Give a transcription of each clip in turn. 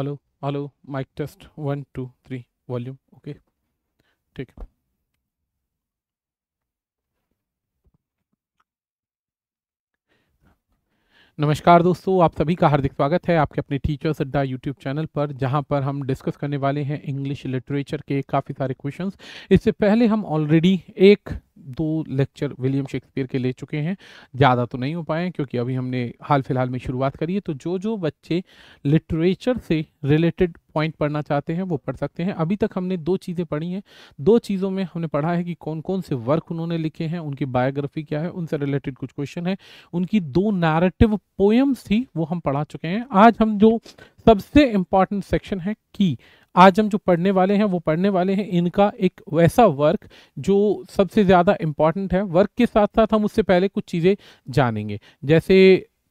Hello hello mike test one two three volume okay ठीक नमस्कार दोस्तों आप सभी का हार्दिक स्वागत है आपके अपने टीचर्स अड्डा यूट्यूब चैनल पर जहां पर हम डिस्कस करने वाले हैं इंग्लिश लिटरेचर के काफ़ी सारे क्वेश्चंस इससे पहले हम ऑलरेडी एक दो लेक्चर विलियम शेक्सपियर के ले चुके हैं ज़्यादा तो नहीं हो पाए क्योंकि अभी हमने हाल फिलहाल में शुरुआत करी है तो जो जो बच्चे लिटरेचर से रिलेटेड पॉइंट पढ़ना चाहते हैं वो पढ़ सकते हैं अभी तक हमने दो चीज़ें पढ़ी हैं दो चीज़ों में हमने पढ़ा है कि कौन कौन से वर्क उन्होंने लिखे हैं उनकी बायोग्राफी क्या है उनसे रिलेटेड कुछ क्वेश्चन है उनकी दो नैरेटिव पोएम्स थी वो हम पढ़ा चुके हैं आज हम जो सबसे इंपॉर्टेंट सेक्शन है की आज हम जो पढ़ने वाले हैं वो पढ़ने वाले हैं इनका एक वैसा वर्क जो सबसे ज़्यादा इंपॉर्टेंट है वर्क के साथ साथ हम उससे पहले कुछ चीज़ें जानेंगे जैसे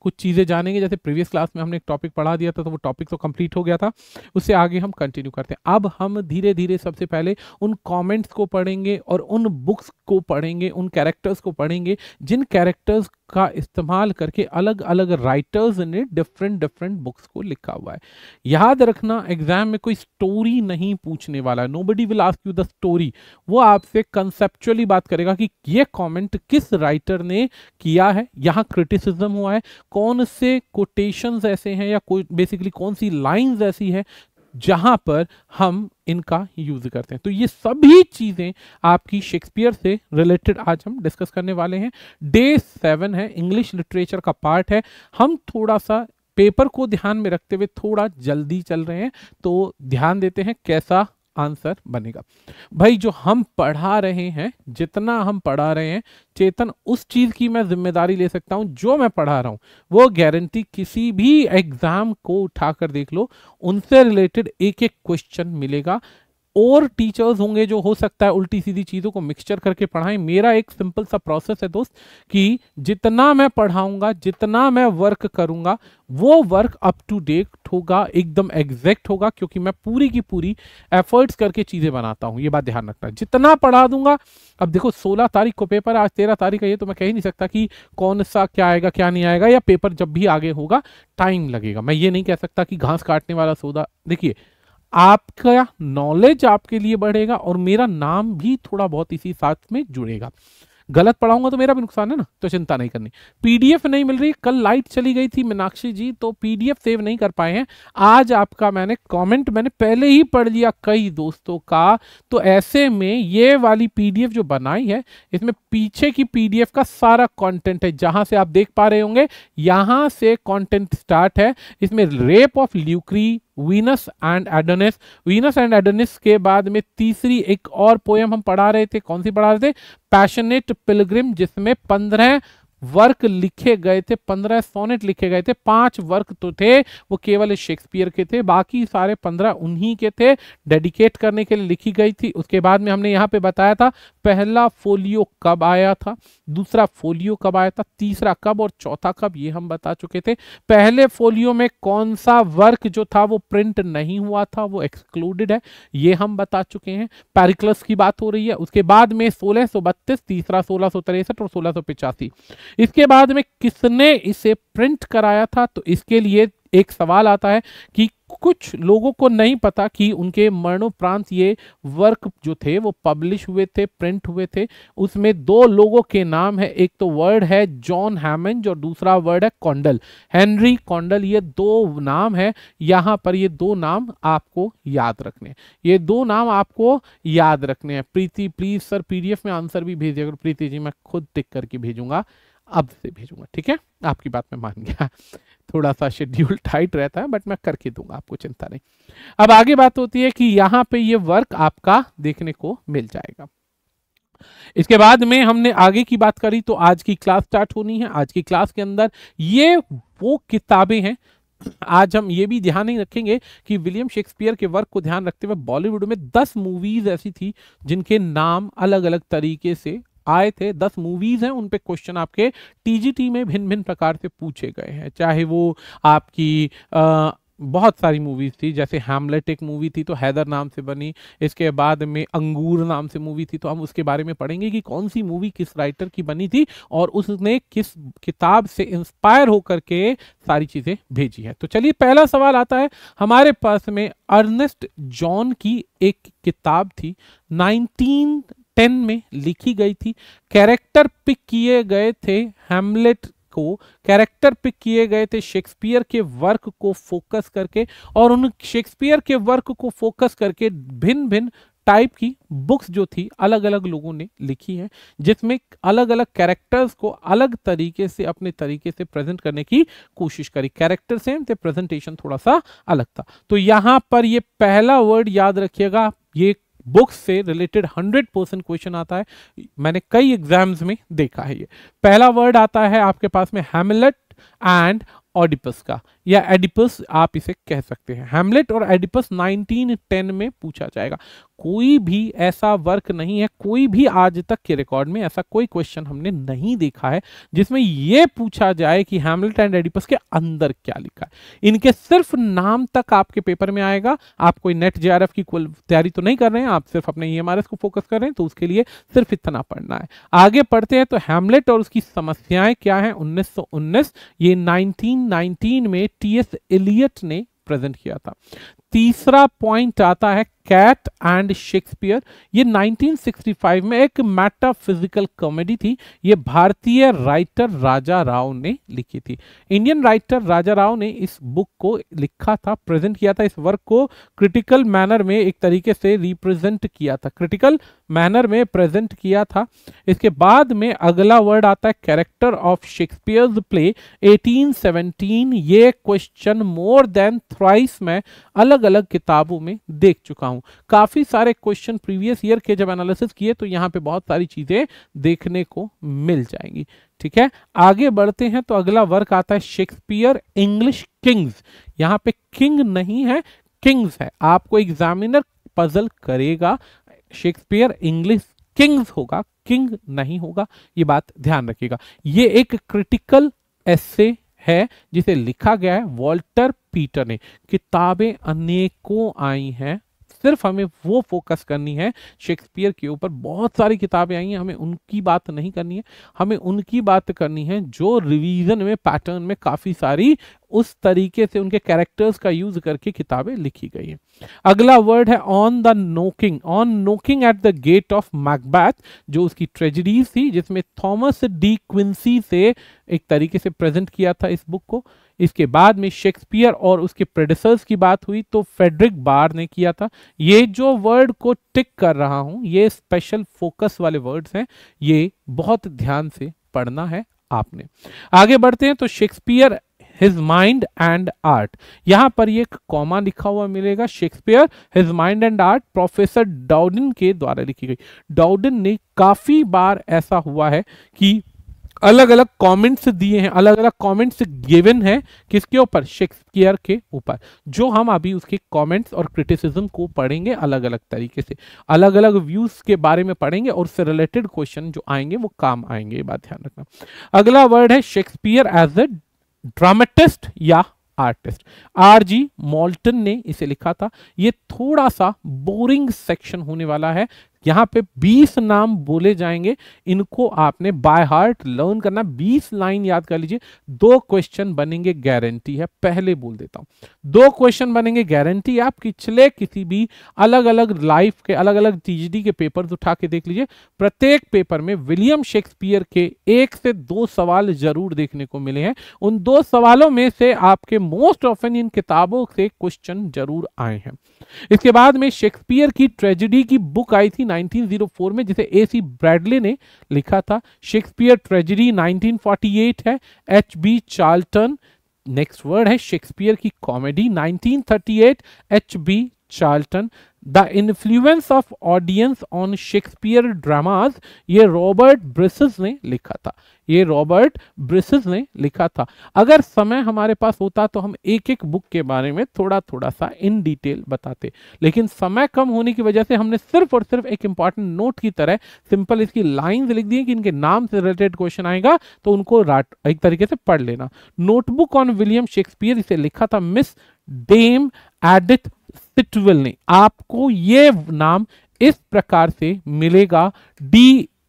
कुछ चीज़ें जानेंगे जैसे प्रीवियस क्लास में हमने एक टॉपिक पढ़ा दिया था तो वो टॉपिक तो कंप्लीट हो गया था उससे आगे हम कंटिन्यू करते हैं अब हम धीरे धीरे सबसे पहले उन कमेंट्स को पढ़ेंगे और उन बुक्स को पढ़ेंगे उन कैरेक्टर्स को पढ़ेंगे जिन कैरेक्टर्स का इस्तेमाल करके अलग अलग राइटर्स ने डिफरेंट डिफरेंट बुक्स को लिखा हुआ है याद रखना एग्जाम में कोई स्टोरी नहीं पूछने वाला nobody will ask you the story वो आपसे कंसेप्चुअली बात करेगा कि ये कमेंट किस राइटर ने किया है यहाँ क्रिटिसिज्म हुआ है कौन से कोटेशंस ऐसे हैं या बेसिकली कौन सी लाइंस ऐसी है जहां पर हम इनका यूज करते हैं तो ये सभी चीजें आपकी शेक्सपियर से रिलेटेड आज हम डिस्कस करने वाले हैं डे सेवन है इंग्लिश लिटरेचर का पार्ट है हम थोड़ा सा पेपर को ध्यान में रखते हुए थोड़ा जल्दी चल रहे हैं तो ध्यान देते हैं कैसा आंसर बनेगा भाई जो हम पढ़ा रहे हैं जितना हम पढ़ा रहे हैं चेतन उस चीज की मैं जिम्मेदारी ले सकता हूं जो मैं पढ़ा रहा हूं वो गारंटी किसी भी एग्जाम को उठाकर देख लो उनसे रिलेटेड एक एक क्वेश्चन मिलेगा और टीचर्स होंगे जो हो सकता है उल्टी सीधी चीज़ों को मिक्सचर करके पढ़ाएं मेरा एक सिंपल सा प्रोसेस है दोस्त कि जितना मैं पढ़ाऊंगा जितना मैं वर्क करूंगा वो वर्क अप टू डेट होगा एकदम एग्जैक्ट होगा क्योंकि मैं पूरी की पूरी एफर्ट्स करके चीज़ें बनाता हूँ ये बात ध्यान रखना जितना पढ़ा दूंगा अब देखो सोलह तारीख को पेपर आज तेरह तारीख है ये तो मैं कह ही नहीं सकता कि कौन सा क्या आएगा क्या नहीं आएगा या पेपर जब भी आगे होगा टाइम लगेगा मैं ये नहीं कह सकता कि घास काटने वाला सौदा देखिए आपका नॉलेज आपके लिए बढ़ेगा और मेरा नाम भी थोड़ा बहुत इसी साथ में जुड़ेगा गलत पढ़ाऊंगा तो मेरा भी नुकसान है ना तो चिंता नहीं करनी पीडीएफ नहीं मिल रही कल लाइट चली गई थी मीनाक्षी जी तो पीडीएफ सेव नहीं कर पाए हैं आज आपका मैंने कमेंट मैंने पहले ही पढ़ लिया कई दोस्तों का तो ऐसे में ये वाली पीडीएफ जो बनाई है इसमें पीछे की पीडीएफ का सारा कॉन्टेंट है जहां से आप देख पा रहे होंगे यहां से कॉन्टेंट स्टार्ट है इसमें rape of Lucrece Venus and Adonis Venus and Adonis के बाद में तीसरी एक और पोयम हम पढ़ा रहे थे कौन सी पढ़ा रहे थे पैशनेट पिलग्रिम जिसमें पंद्रह वर्क लिखे गए थे पंद्रह सोनेट लिखे गए थे पांच वर्क तो थे वो केवल शेक्सपियर के थे बाकी सारे पंद्रह उन्हीं के थे डेडिकेट करने के लिए लिखी गई थी उसके बाद में हमने यहाँ पे बताया था पहला फोलियो कब आया था दूसरा फोलियो कब आया था तीसरा कब और चौथा कब ये हम बता चुके थे पहले फोलियो में कौन सा वर्क जो था वो प्रिंट नहीं हुआ था वो एक्सक्लूडेड है ये हम बता चुके हैं पेरिक्लस की बात हो रही है उसके बाद में सोलह तीसरा सोलह और सोलह इसके बाद में किसने इसे प्रिंट कराया था तो इसके लिए एक सवाल आता है कि कुछ लोगों को नहीं पता कि उनके मरणोपरांत ये वर्क जो थे वो पब्लिश हुए थे प्रिंट हुए थे उसमें दो लोगों के नाम है एक तो वर्ड है जॉन हैमेंज और दूसरा वर्ड है कॉन्डल हेनरी कॉन्डल ये दो नाम है यहाँ पर ये दो नाम आपको याद रखने ये दो नाम आपको याद रखने हैं प्रीति प्लीज सर पीडीएफ में आंसर भी अगर प्रीति जी मैं खुद टिक करके भेजूंगा अब से भेजूंगा ठीक है आपकी बात मैं मान गया थोड़ा सा शेड्यूल टाइट रहता है बट मैं करके दूंगा आपको चिंता नहीं अब आगे बात होती है कि यहाँ पे ये वर्क आपका देखने को मिल जाएगा इसके बाद में हमने आगे की बात करी तो आज की क्लास स्टार्ट होनी है आज की क्लास के अंदर ये वो किताबें हैं आज हम ये भी ध्यान नहीं रखेंगे कि विलियम शेक्सपियर के वर्क को ध्यान रखते हुए बॉलीवुड में दस मूवीज ऐसी थी जिनके नाम अलग अलग तरीके से आए थे दस मूवीज हैं उन पे क्वेश्चन आपके टीजीटी में भिन्न भिन्न प्रकार से पूछे गए हैं चाहे वो आपकी आ, बहुत सारी मूवीज थी जैसे हैमलेट एक मूवी थी तो हैदर नाम से बनी इसके बाद में अंगूर नाम से मूवी थी तो हम उसके बारे में पढ़ेंगे कि कौन सी मूवी किस राइटर की बनी थी और उसने किस किताब से इंस्पायर होकर के सारी चीज़ें भेजी है तो चलिए पहला सवाल आता है हमारे पास में अर्नेस्ट जॉन की एक किताब थी नाइनटीन टेन में लिखी गई थी कैरेक्टर पिक किए गए थे हेमलेट को कैरेक्टर पिक किए गए थे शेक्सपियर के वर्क को फोकस करके और उन शेक्सपियर के वर्क को फोकस करके भिन्न भिन्न टाइप की बुक्स जो थी अलग अलग लोगों ने लिखी है जिसमें अलग अलग कैरेक्टर्स को अलग तरीके से अपने तरीके से प्रेजेंट करने की कोशिश करी कैरेक्टर सेम थे तो प्रेजेंटेशन थोड़ा सा अलग था तो यहां पर ये पहला वर्ड याद रखिएगा ये बुक्स से रिलेटेड 100 परसेंट क्वेश्चन आता है मैंने कई एग्जाम्स में देखा है ये पहला वर्ड आता है आपके पास में हेमलेट एंड ऑडिपस का या एडिपस आप इसे कह सकते हैं हेमलेट और एडिपस 1910 में पूछा जाएगा कोई भी ऐसा वर्क नहीं है कोई भी आज तक के रिकॉर्ड में ऐसा कोई क्वेश्चन हमने नहीं देखा है जिसमें यह पूछा जाए कि हेमलेट एंड एडिपस के अंदर क्या लिखा है इनके सिर्फ नाम तक आपके पेपर में आएगा आप कोई नेट जे की तैयारी तो नहीं कर रहे हैं आप सिर्फ अपने ई e को फोकस कर रहे हैं तो उसके लिए सिर्फ इतना पढ़ना है आगे पढ़ते हैं तो हेमलेट और उसकी समस्याएं क्या है उन्नीस ये नाइनटीन में टीएस एस एलियट ने प्रेजेंट किया था तीसरा पॉइंट आता है कैट एंड शेक्सपियर ये 1965 में एक मेटाफिजिकल कॉमेडी थी ये भारतीय राइटर राजा राव ने लिखी थी इंडियन राइटर राजा राव ने इस बुक को लिखा था प्रेजेंट किया था इस वर्क को क्रिटिकल मैनर में एक तरीके से रिप्रेजेंट किया था क्रिटिकल मैनर में प्रेजेंट किया था इसके बाद में अगला वर्ड आता है character of Shakespeare's play eighteen ये क्वेश्चन मोर देन थ्राइस में अलग अलग अलग किताबों में देख चुका हूं काफी सारे क्वेश्चन प्रीवियस ईयर के जब एनालिसिस किए तो यहां पे बहुत सारी चीजें देखने को मिल जाएंगी ठीक है आगे बढ़ते हैं तो अगला वर्क आता है शेक्सपियर इंग्लिश किंग्स यहाँ पे किंग नहीं है किंग्स है आपको एग्जामिनर पजल करेगा शेक्सपियर इंग्लिश किंग्स होगा किंग नहीं होगा ये बात ध्यान रखिएगा ये एक क्रिटिकल ऐसे है जिसे लिखा गया है वॉल्टर पीटर ने किताबें अनेकों आई हैं सिर्फ हमें वो फोकस करनी है शेक्सपियर के ऊपर बहुत सारी किताबें आई हैं हमें उनकी बात नहीं करनी है हमें उनकी बात करनी है जो रिवीजन में पैटर्न में काफ़ी सारी उस तरीके से उनके कैरेक्टर्स का यूज करके किताबें लिखी गई हैं। अगला वर्ड है on the knocking on knocking at the gate of Macbeth जो उसकी ट्रेजिडीज थी जिसमें थॉमस डी क्विंसी से एक तरीके से प्रेजेंट किया था इस बुक को इसके बाद में शेक्सपियर और उसके प्रेडिसर्स की बात हुई तो फेडरिक बार ने किया था ये जो वर्ड को टिक कर रहा हूं ये स्पेशल फोकस वाले वर्ड्स हैं ये बहुत ध्यान से पढ़ना है आपने आगे बढ़ते हैं तो Shakespeare his mind and art यहां पर एक कॉमा लिखा हुआ मिलेगा Shakespeare his mind and art professor Dowden के द्वारा लिखी गई डाउडिन ने काफ़ी बार ऐसा हुआ है कि अलग अलग कमेंट्स दिए हैं अलग अलग कमेंट्स गिवन है किसके ऊपर शेक्सपियर के ऊपर जो हम अभी उसके कमेंट्स और क्रिटिसिज्म को पढ़ेंगे अलग अलग तरीके से अलग अलग व्यूज के बारे में पढ़ेंगे और उससे रिलेटेड क्वेश्चन जो आएंगे वो काम आएंगे ये बात ध्यान रखना अगला वर्ड है शेक्सपियर एज अ ड्रामेटिस्ट या आर्टिस्ट आर जी मॉल्टन ने इसे लिखा था ये थोड़ा सा बोरिंग सेक्शन होने वाला है यहाँ पे 20 नाम बोले जाएंगे इनको आपने बाय हार्ट लर्न करना 20 लाइन याद कर लीजिए दो क्वेश्चन बनेंगे गारंटी है पहले बोल देता हूं दो क्वेश्चन बनेंगे गारंटी आप पिछले किसी भी अलग अलग लाइफ के अलग अलग टीजीडी के पेपर उठा के देख लीजिए प्रत्येक पेपर में विलियम शेक्सपियर के एक से दो सवाल जरूर देखने को मिले हैं उन दो सवालों में से आपके मोस्ट ऑफन इन किताबों से क्वेश्चन जरूर आए हैं इसके बाद में शेक्सपियर की ट्रेजिडी की बुक आई थी 1904 में जिसे ए सी ब्रैडले ने लिखा था शेक्सपियर ट्रेजरी 1948 है H B Charlton next word है शेक्सपियर की comedy 1938 H B Charlton the influence of audience on Shakespeare dramas ये रॉबर्ट ब्रिसेस ने लिखा था ये रॉबर्ट ब्रिसेस ने लिखा था अगर समय हमारे पास होता तो हम एक एक बुक के बारे में थोड़ा थोड़ा सा इन डिटेल बताते लेकिन समय कम होने की वजह से हमने सिर्फ और सिर्फ एक इंपॉर्टेंट नोट की तरह सिंपल इसकी लाइंस लिख दी कि इनके नाम से रिलेटेड क्वेश्चन आएगा तो उनको एक तरीके से पढ़ लेना नोटबुक ऑन विलियम शेक्सपियर इसे लिखा था मिस डेम एडिथ नहीं आपको ये नाम इस प्रकार से मिलेगा डी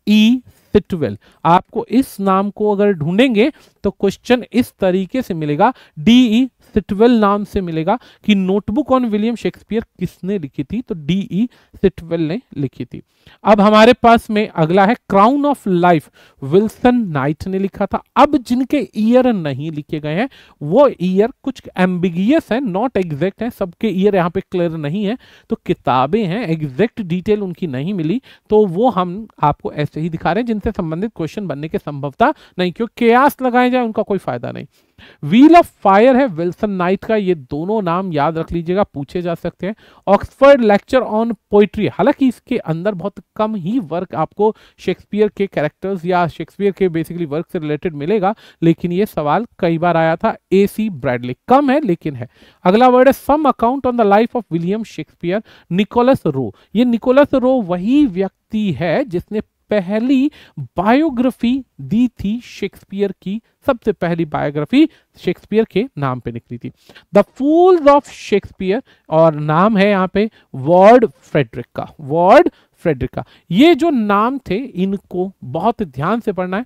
ई e सिटवेल आपको इस नाम को अगर ढूंढेंगे तो क्वेश्चन इस तरीके से मिलेगा डी ई e सिटवेल नाम से मिलेगा कि नोटबुक ऑन विलियम शेक्सपियर किसने लिखी थी तो डी ई सिटवेल ने लिखी थी अब हमारे पास में अगला है crown of life Wilson Knight ने लिखा था अब जिनके ईयर नहीं लिखे गए हैं वो ईयर कुछ एम्बिगियस है नॉट एग्जैक्ट है सबके ईयर यहाँ पे क्लियर नहीं है तो किताबें हैं एग्जैक्ट डिटेल उनकी नहीं मिली तो वो हम आपको ऐसे ही दिखा रहे हैं जिनसे संबंधित क्वेश्चन बनने के संभवता नहीं क्योंकि केयास लगाए जाए उनका कोई फायदा नहीं व्हील ऑफ फायर है विल्सन नाइट का ये दोनों नाम याद रख लीजिएगा पूछे जा सकते हैं ऑक्सफर्ड लेक्चर ऑन पोइट्री हालांकि इसके अंदर बहुत कम ही वर्क आपको शेक्सपियर के कैरेक्टर्स या शेक्सपियर के बेसिकली वर्क से रिलेटेड मिलेगा लेकिन ये सवाल कई बार आया था ए सी ब्रैडली कम है लेकिन है अगला वर्ड है some account on the life of William Shakespeare Nicholas Rowe ये निकोलस रो वही व्यक्ति है जिसने पहली बायोग्राफी दी थी शेक्सपियर की सबसे पहली बायोग्राफी शेक्सपियर के नाम पे निकली थी द फूल्स ऑफ शेक्सपियर और नाम है यहाँ पे वार्ड फ्रेडरिक का वॉर्ड फ्रेडरिक का ये जो नाम थे इनको बहुत ध्यान से पढ़ना है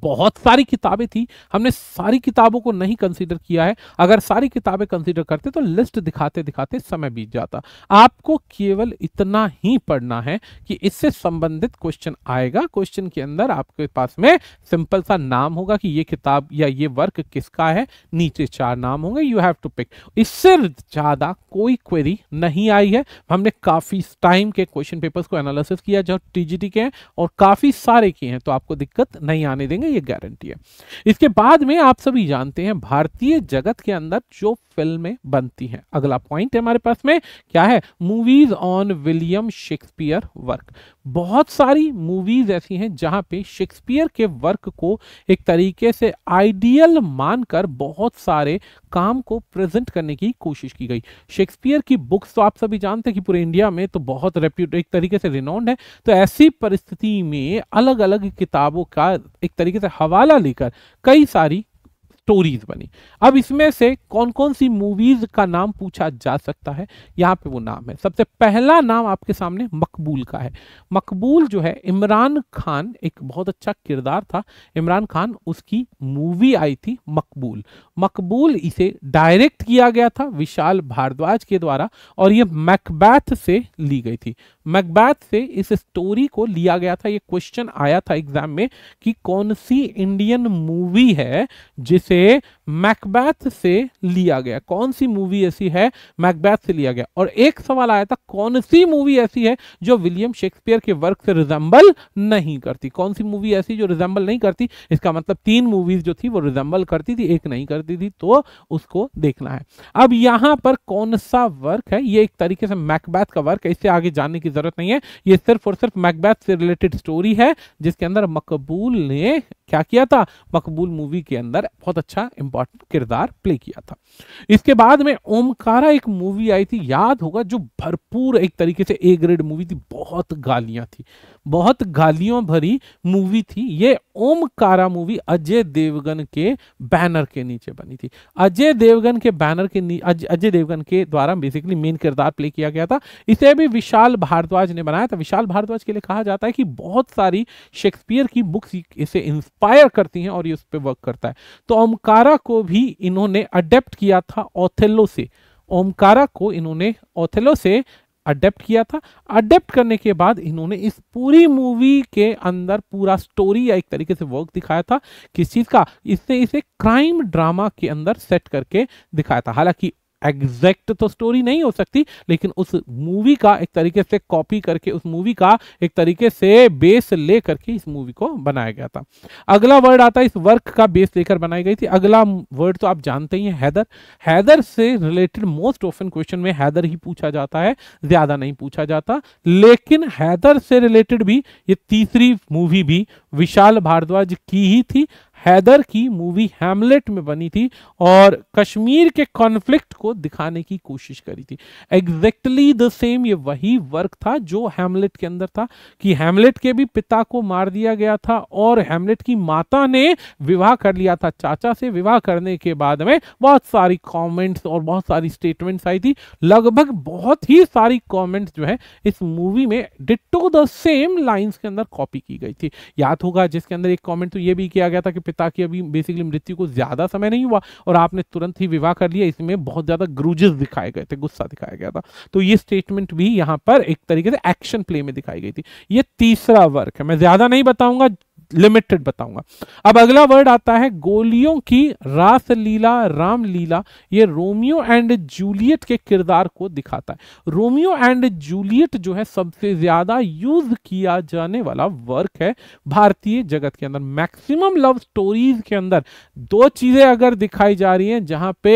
बहुत सारी किताबें थी हमने सारी किताबों को नहीं कंसीडर किया है अगर सारी किताबें कंसीडर करते तो लिस्ट दिखाते दिखाते समय बीत जाता आपको केवल इतना ही पढ़ना है कि इससे संबंधित क्वेश्चन आएगा क्वेश्चन के अंदर आपके पास में सिंपल सा नाम होगा कि ये किताब या ये वर्क किसका है नीचे चार नाम होंगे यू हैव टू पिक इससे ज्यादा कोई क्वेरी नहीं आई है हमने काफी टाइम के क्वेश्चन पेपर को एनालिसिस किया जो टीजीटी के हैं और काफी सारे किए हैं तो आपको दिक्कत नहीं आने देंगे देंगे ये गारंटी है इसके बाद में आप सभी जानते हैं भारतीय जगत के अंदर जो फिल्में बनती हैं अगला पॉइंट है हमारे पास में क्या है movies on William Shakespeare work बहुत सारी मूवीज ऐसी हैं जहां पे शेक्सपियर के वर्क को एक तरीके से आइडियल मानकर बहुत सारे काम को प्रेजेंट करने की कोशिश की गई शेक्सपियर की बुक्स तो आप सभी जानते हैं कि पूरे इंडिया में तो बहुत रेप्यूट एक तरीके से रिनोन्ड है तो ऐसी परिस्थिति में अलग अलग किताबों का एक तरीके से हवाला लेकर कई सारी स्टोरीज बनी अब इसमें से कौन कौन सी मूवीज का नाम पूछा जा सकता है यहाँ पे वो नाम है सबसे पहला नाम आपके सामने मकबूल का है मकबूल जो है इमरान खान एक बहुत अच्छा किरदार था इमरान खान उसकी मूवी आई थी मकबूल मकबूल इसे डायरेक्ट किया गया था विशाल भारद्वाज के द्वारा और ये मैकबैथ से ली गई थी मैकबैथ से इस स्टोरी को लिया गया था ये क्वेश्चन आया था एग्जाम में कि कौन सी इंडियन मूवी है जिसे way मैकबैथ से लिया गया कौन सी मूवी ऐसी है मैकबैथ से लिया गया और एक सवाल आया था कौन सी मूवी ऐसी है जो विलियम शेक्सपियर के वर्क से रिजेंबल नहीं करती कौन सी मूवी ऐसी जो रिजेंबल नहीं करती इसका मतलब तीन मूवीज जो थी वो रिजेंबल करती थी एक नहीं करती थी तो उसको देखना है अब यहां पर कौन सा वर्क है ये एक तरीके से मैकबैथ का वर्क है इससे आगे जानने की जरूरत नहीं है ये सिर्फ और सिर्फ मैकबैथ से रिलेटेड स्टोरी है जिसके अंदर मकबूल ने क्या किया था मकबूल मूवी के अंदर बहुत अच्छा इंपॉर्ट इंपॉर्टेंट किरदार प्ले किया था इसके बाद में ओमकारा एक मूवी आई थी याद होगा जो भरपूर एक तरीके से ए ग्रेड मूवी थी बहुत गालियां थी बहुत गालियों भरी मूवी थी ये ओमकारा मूवी अजय देवगन के बैनर के नीचे बनी थी अजय देवगन के बैनर के अजय देवगन के द्वारा बेसिकली मेन किरदार प्ले किया गया था इसे भी विशाल भारद्वाज ने बनाया था विशाल भारद्वाज के लिए कहा जाता है कि बहुत सारी शेक्सपियर की बुक्स इसे इंस्पायर करती हैं और ये उस पर वर्क करता है तो ओमकारा को भी इन्होंने अडेप्ट किया था ओथेलो से ओमकारा को इन्होंने ओथेलो से अडेप्ट किया था अडेप्ट करने के बाद इन्होंने इस पूरी मूवी के अंदर पूरा स्टोरी या एक तरीके से वर्क दिखाया था किस चीज़ का इसने इसे क्राइम ड्रामा के अंदर सेट करके दिखाया था हालांकि एग्जैक्ट तो स्टोरी नहीं हो सकती लेकिन उस मूवी का एक तरीके से कॉपी करके उस मूवी का एक तरीके से बेस ले करके इस मूवी को बनाया गया था अगला वर्ड आता है इस वर्क का बेस लेकर बनाई गई थी अगला वर्ड तो आप जानते ही हैं हैदर हैदर से रिलेटेड मोस्ट ऑफन क्वेश्चन में हैदर ही पूछा जाता है ज्यादा नहीं पूछा जाता लेकिन हैदर से रिलेटेड भी ये तीसरी मूवी भी विशाल भारद्वाज की ही थी हैदर की मूवी हैमलेट में बनी थी और कश्मीर के कॉन्फ्लिक्ट को दिखाने की कोशिश करी थी एग्जैक्टली द सेम ये वही वर्क था जो हैमलेट के अंदर था कि हैमलेट के भी पिता को मार दिया गया था और हैमलेट की माता ने विवाह कर लिया था चाचा से विवाह करने के बाद में बहुत सारी कॉमेंट्स और बहुत सारी स्टेटमेंट्स आई थी लगभग बहुत ही सारी कॉमेंट्स जो है इस मूवी में डिटो द सेम लाइन्स के अंदर कॉपी की गई थी याद होगा जिसके अंदर एक कॉमेंट तो ये भी किया गया था कि पिता की अभी बेसिकली मृत्यु को ज्यादा समय नहीं हुआ और आपने तुरंत ही विवाह कर लिया इसमें बहुत ज्यादा ग्रूजेस दिखाए गए थे गुस्सा दिखाया गया था तो ये स्टेटमेंट भी यहाँ पर एक तरीके से एक्शन प्ले में दिखाई गई थी ये तीसरा वर्क है मैं ज्यादा नहीं बताऊंगा लिमिटेड बताऊंगा अब अगला वर्ड आता है गोलियों की रासलीला रामलीला ये रोमियो एंड जूलियट के किरदार को दिखाता है रोमियो एंड जूलियट जो है सबसे ज्यादा यूज किया जाने वाला वर्क है भारतीय जगत के अंदर मैक्सिमम लव स्टोरीज के अंदर दो चीजें अगर दिखाई जा रही हैं जहां पे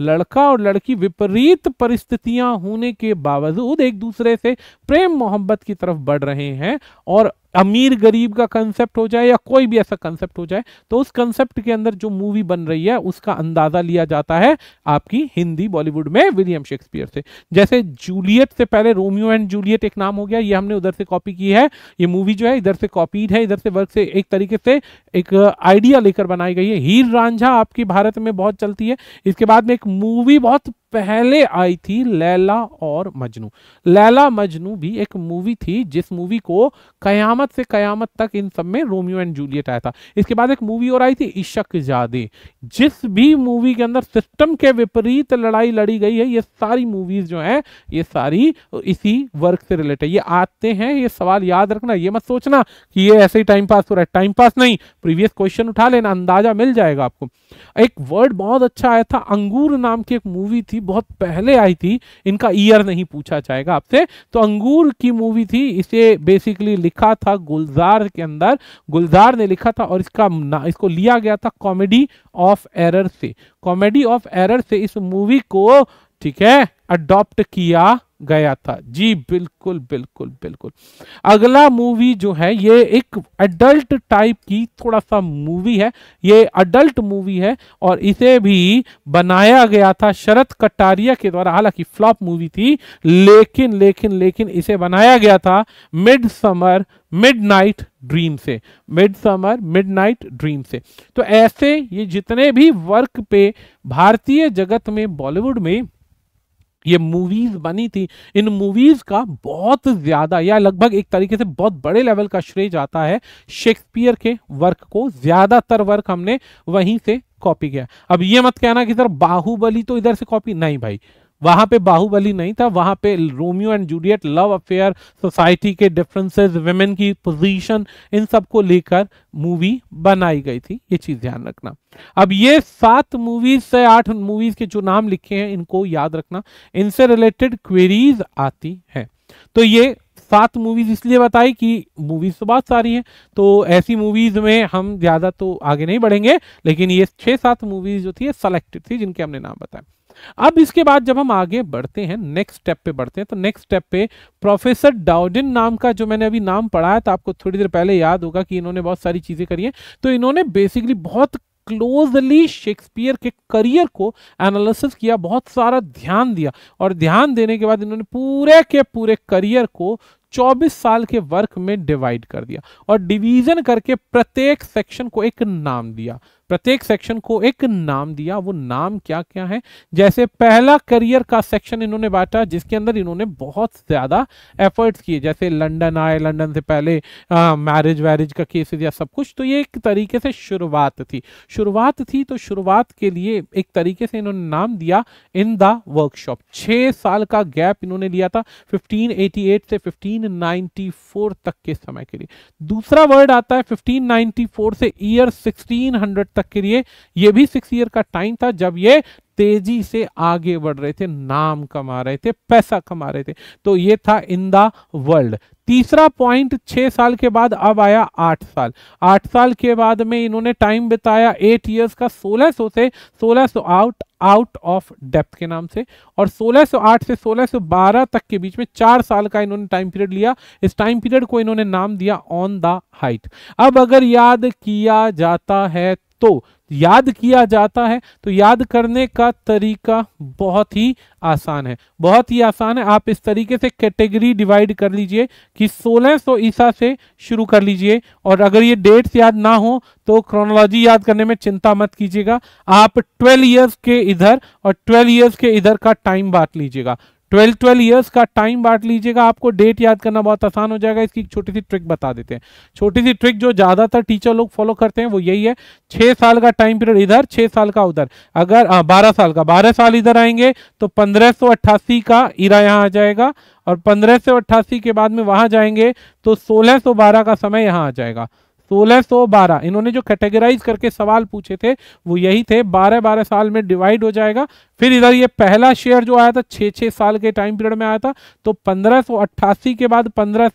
लड़का और लड़की विपरीत परिस्थितियां होने के बावजूद एक दूसरे से प्रेम मोहब्बत की तरफ बढ़ रहे हैं और अमीर गरीब का कंसेप्ट हो जाए या कोई भी ऐसा कंसेप्ट हो जाए तो उस कंसेप्ट के अंदर जो मूवी बन रही है उसका अंदाजा लिया जाता है आपकी हिंदी बॉलीवुड में विलियम शेक्सपियर से जैसे जूलियट से पहले रोमियो एंड जूलियट एक नाम हो गया ये हमने उधर से कॉपी की है ये मूवी जो है इधर से कॉपीड है इधर से वर्क से एक तरीके से एक आइडिया लेकर बनाई गई है हीर रांझा आपकी भारत में बहुत चलती है इसके बाद में एक मूवी बहुत पहले आई थी लैला और मजनू लैला मजनू भी एक मूवी थी जिस मूवी को कयामत से कयामत तक इन सब में रोमियो एंड जूलियट आया था इसके बाद एक मूवी और आई थी इशक जादे जिस भी मूवी के अंदर सिस्टम के विपरीत लड़ाई लड़ी गई है ये सारी मूवीज जो है ये सारी इसी वर्क से रिलेटेड ये आते हैं ये सवाल याद रखना ये मत सोचना कि ये ऐसे ही टाइम पास हो रहा है टाइम पास नहीं प्रीवियस क्वेश्चन उठा लेना अंदाजा मिल जाएगा आपको एक वर्ड बहुत अच्छा आया था अंगूर नाम की एक मूवी थी बहुत पहले आई थी इनका ईयर नहीं पूछा जाएगा आपसे तो अंगूर की मूवी थी इसे बेसिकली लिखा था गुलजार के अंदर गुलजार ने लिखा था और इसका इसको लिया गया था कॉमेडी ऑफ एरर से कॉमेडी ऑफ एरर से इस मूवी को ठीक है अडॉप्ट किया गया था जी बिल्कुल बिल्कुल बिल्कुल अगला मूवी जो है ये एक अडल्ट टाइप की थोड़ा सा मूवी है ये अडल्ट मूवी है और इसे भी बनाया गया था शरत कटारिया के द्वारा हालांकि फ्लॉप मूवी थी लेकिन लेकिन लेकिन इसे बनाया गया था mid summer mid night dream से mid summer mid night dream से तो ऐसे ये जितने भी वर्क पे भारतीय जगत में बॉलीवुड में ये मूवीज बनी थी इन मूवीज का बहुत ज्यादा या लगभग एक तरीके से बहुत बड़े लेवल का श्रेय जाता है शेक्सपियर के वर्क को ज्यादातर वर्क हमने वहीं से कॉपी किया अब ये मत कहना कि सर बाहुबली तो इधर से कॉपी नहीं भाई वहां पे बाहुबली नहीं था वहां पे Romeo and Juliet love affair society के डिफरेंसेस वेमेन की पोजीशन इन सबको लेकर मूवी बनाई गई थी ये चीज ध्यान रखना अब ये सात मूवीज से आठ मूवीज के जो नाम लिखे हैं इनको याद रखना इनसे रिलेटेड क्वेरीज आती है तो ये सात मूवीज इसलिए बताई कि मूवीज तो बहुत सारी हैं तो ऐसी मूवीज में हम ज़्यादा तो आगे नहीं बढ़ेंगे लेकिन ये छह सात मूवीज जो थी सेलेक्टेड थी जिनके हमने नाम बताया अब इसके बाद जब हम आगे बढ़ते हैं नेक्स्ट स्टेप पे बढ़ते हैं तो नेक्स्ट स्टेप पे प्रोफेसर डाउडिन नाम का जो मैंने अभी नाम पढ़ाया था तो आपको थोड़ी देर पहले याद होगा कि इन्होंने बहुत सारी चीज़ें करी हैं तो इन्होंने बेसिकली बहुत क्लोजली शेक्सपियर के करियर को एनालिसिस किया बहुत सारा ध्यान दिया और ध्यान देने के बाद इन्होंने पूरे के पूरे करियर को 24 साल के वर्क में डिवाइड कर दिया और डिवीजन करके प्रत्येक सेक्शन को एक नाम दिया प्रत्येक सेक्शन को एक नाम दिया वो नाम क्या क्या है जैसे पहला करियर का सेक्शन इन्होंने बांटा जिसके अंदर इन्होंने बहुत ज़्यादा एफर्ट्स किए जैसे लंदन आए लंदन से पहले मैरिज वैरिज का केसेस या सब कुछ तो ये एक तरीके से शुरुआत थी शुरुआत थी तो शुरुआत के लिए एक तरीके से इन्होंने नाम दिया इन द वर्कशॉप छः साल का गैप इन्होंने लिया था फिफ्टीन से फिफ्टीन तक के समय के लिए दूसरा वर्ड आता है फिफ्टीन से ईयर सिक्सटीन तक के लिए ये भी सिक्स ईयर का टाइम था जब ये तेजी से आगे बढ़ रहे थे नाम कमा रहे थे पैसा कमा रहे थे तो ये था इन द वर्ल्ड तीसरा पॉइंट छः साल के बाद अब आया आठ साल आठ साल के बाद में इन्होंने टाइम बिताया एट इयर्स का सोलह सो से सोलह सो आउट आउट ऑफ डेप्थ के नाम से और 1608 से 1612 तक के बीच में चार साल का इन्होंने टाइम पीरियड लिया इस टाइम पीरियड को इन्होंने नाम दिया ऑन द हाइट अब अगर याद किया जाता है तो याद किया जाता है तो याद करने का तरीका बहुत ही आसान है बहुत ही आसान है आप इस तरीके से कैटेगरी डिवाइड कर लीजिए कि 1600 ईसा से शुरू कर लीजिए और अगर ये डेट्स याद ना हो तो क्रोनोलॉजी याद करने में चिंता मत कीजिएगा आप 12 इयर्स के इधर और 12 इयर्स के इधर का टाइम बांट लीजिएगा ट्वेल्व ट्वेल्व ईयर्स का टाइम बांट लीजिएगा आपको डेट याद करना बहुत आसान हो जाएगा इसकी एक छोटी सी ट्रिक बता देते हैं छोटी सी ट्रिक जो ज़्यादातर टीचर लोग फॉलो करते हैं वो यही है छह साल का टाइम पीरियड इधर छह साल का उधर अगर हाँ, बारह साल का बारह साल इधर आएंगे तो पंद्रह सौ अट्ठासी का इरा यहाँ आ जाएगा और पंद्रह सौ अट्ठासी के बाद में वहां जाएंगे तो सोलह सौ बारह का समय यहाँ आ जाएगा 1612 इन्होंने जो कैटेगराइज करके सवाल पूछे थे वो यही थे 12 12 साल में डिवाइड हो जाएगा फिर इधर ये पहला शेयर जो आया था छह छः साल के टाइम पीरियड में आया था तो 1588 के बाद पंद्रह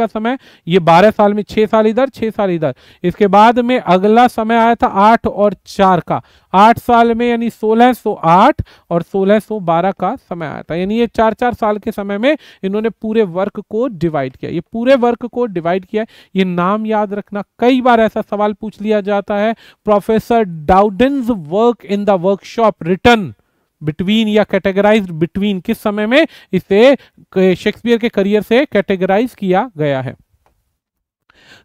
का समय ये 12 साल में 6 साल इधर 6 साल इधर इसके बाद में अगला समय आया था 8 और 4 का आठ साल में यानी 1608 और 1612 का समय आया था यानी ये चार चार साल के समय में इन्होंने पूरे वर्क को डिवाइड किया ये पूरे वर्क को डिवाइड किया ये नाम याद रखना कई बार ऐसा सवाल पूछ लिया जाता है professor Dowden's work in the workshop return between या कैटेगराइज बिटवीन किस समय में इसे शेक्सपियर के करियर से कैटेगराइज किया गया है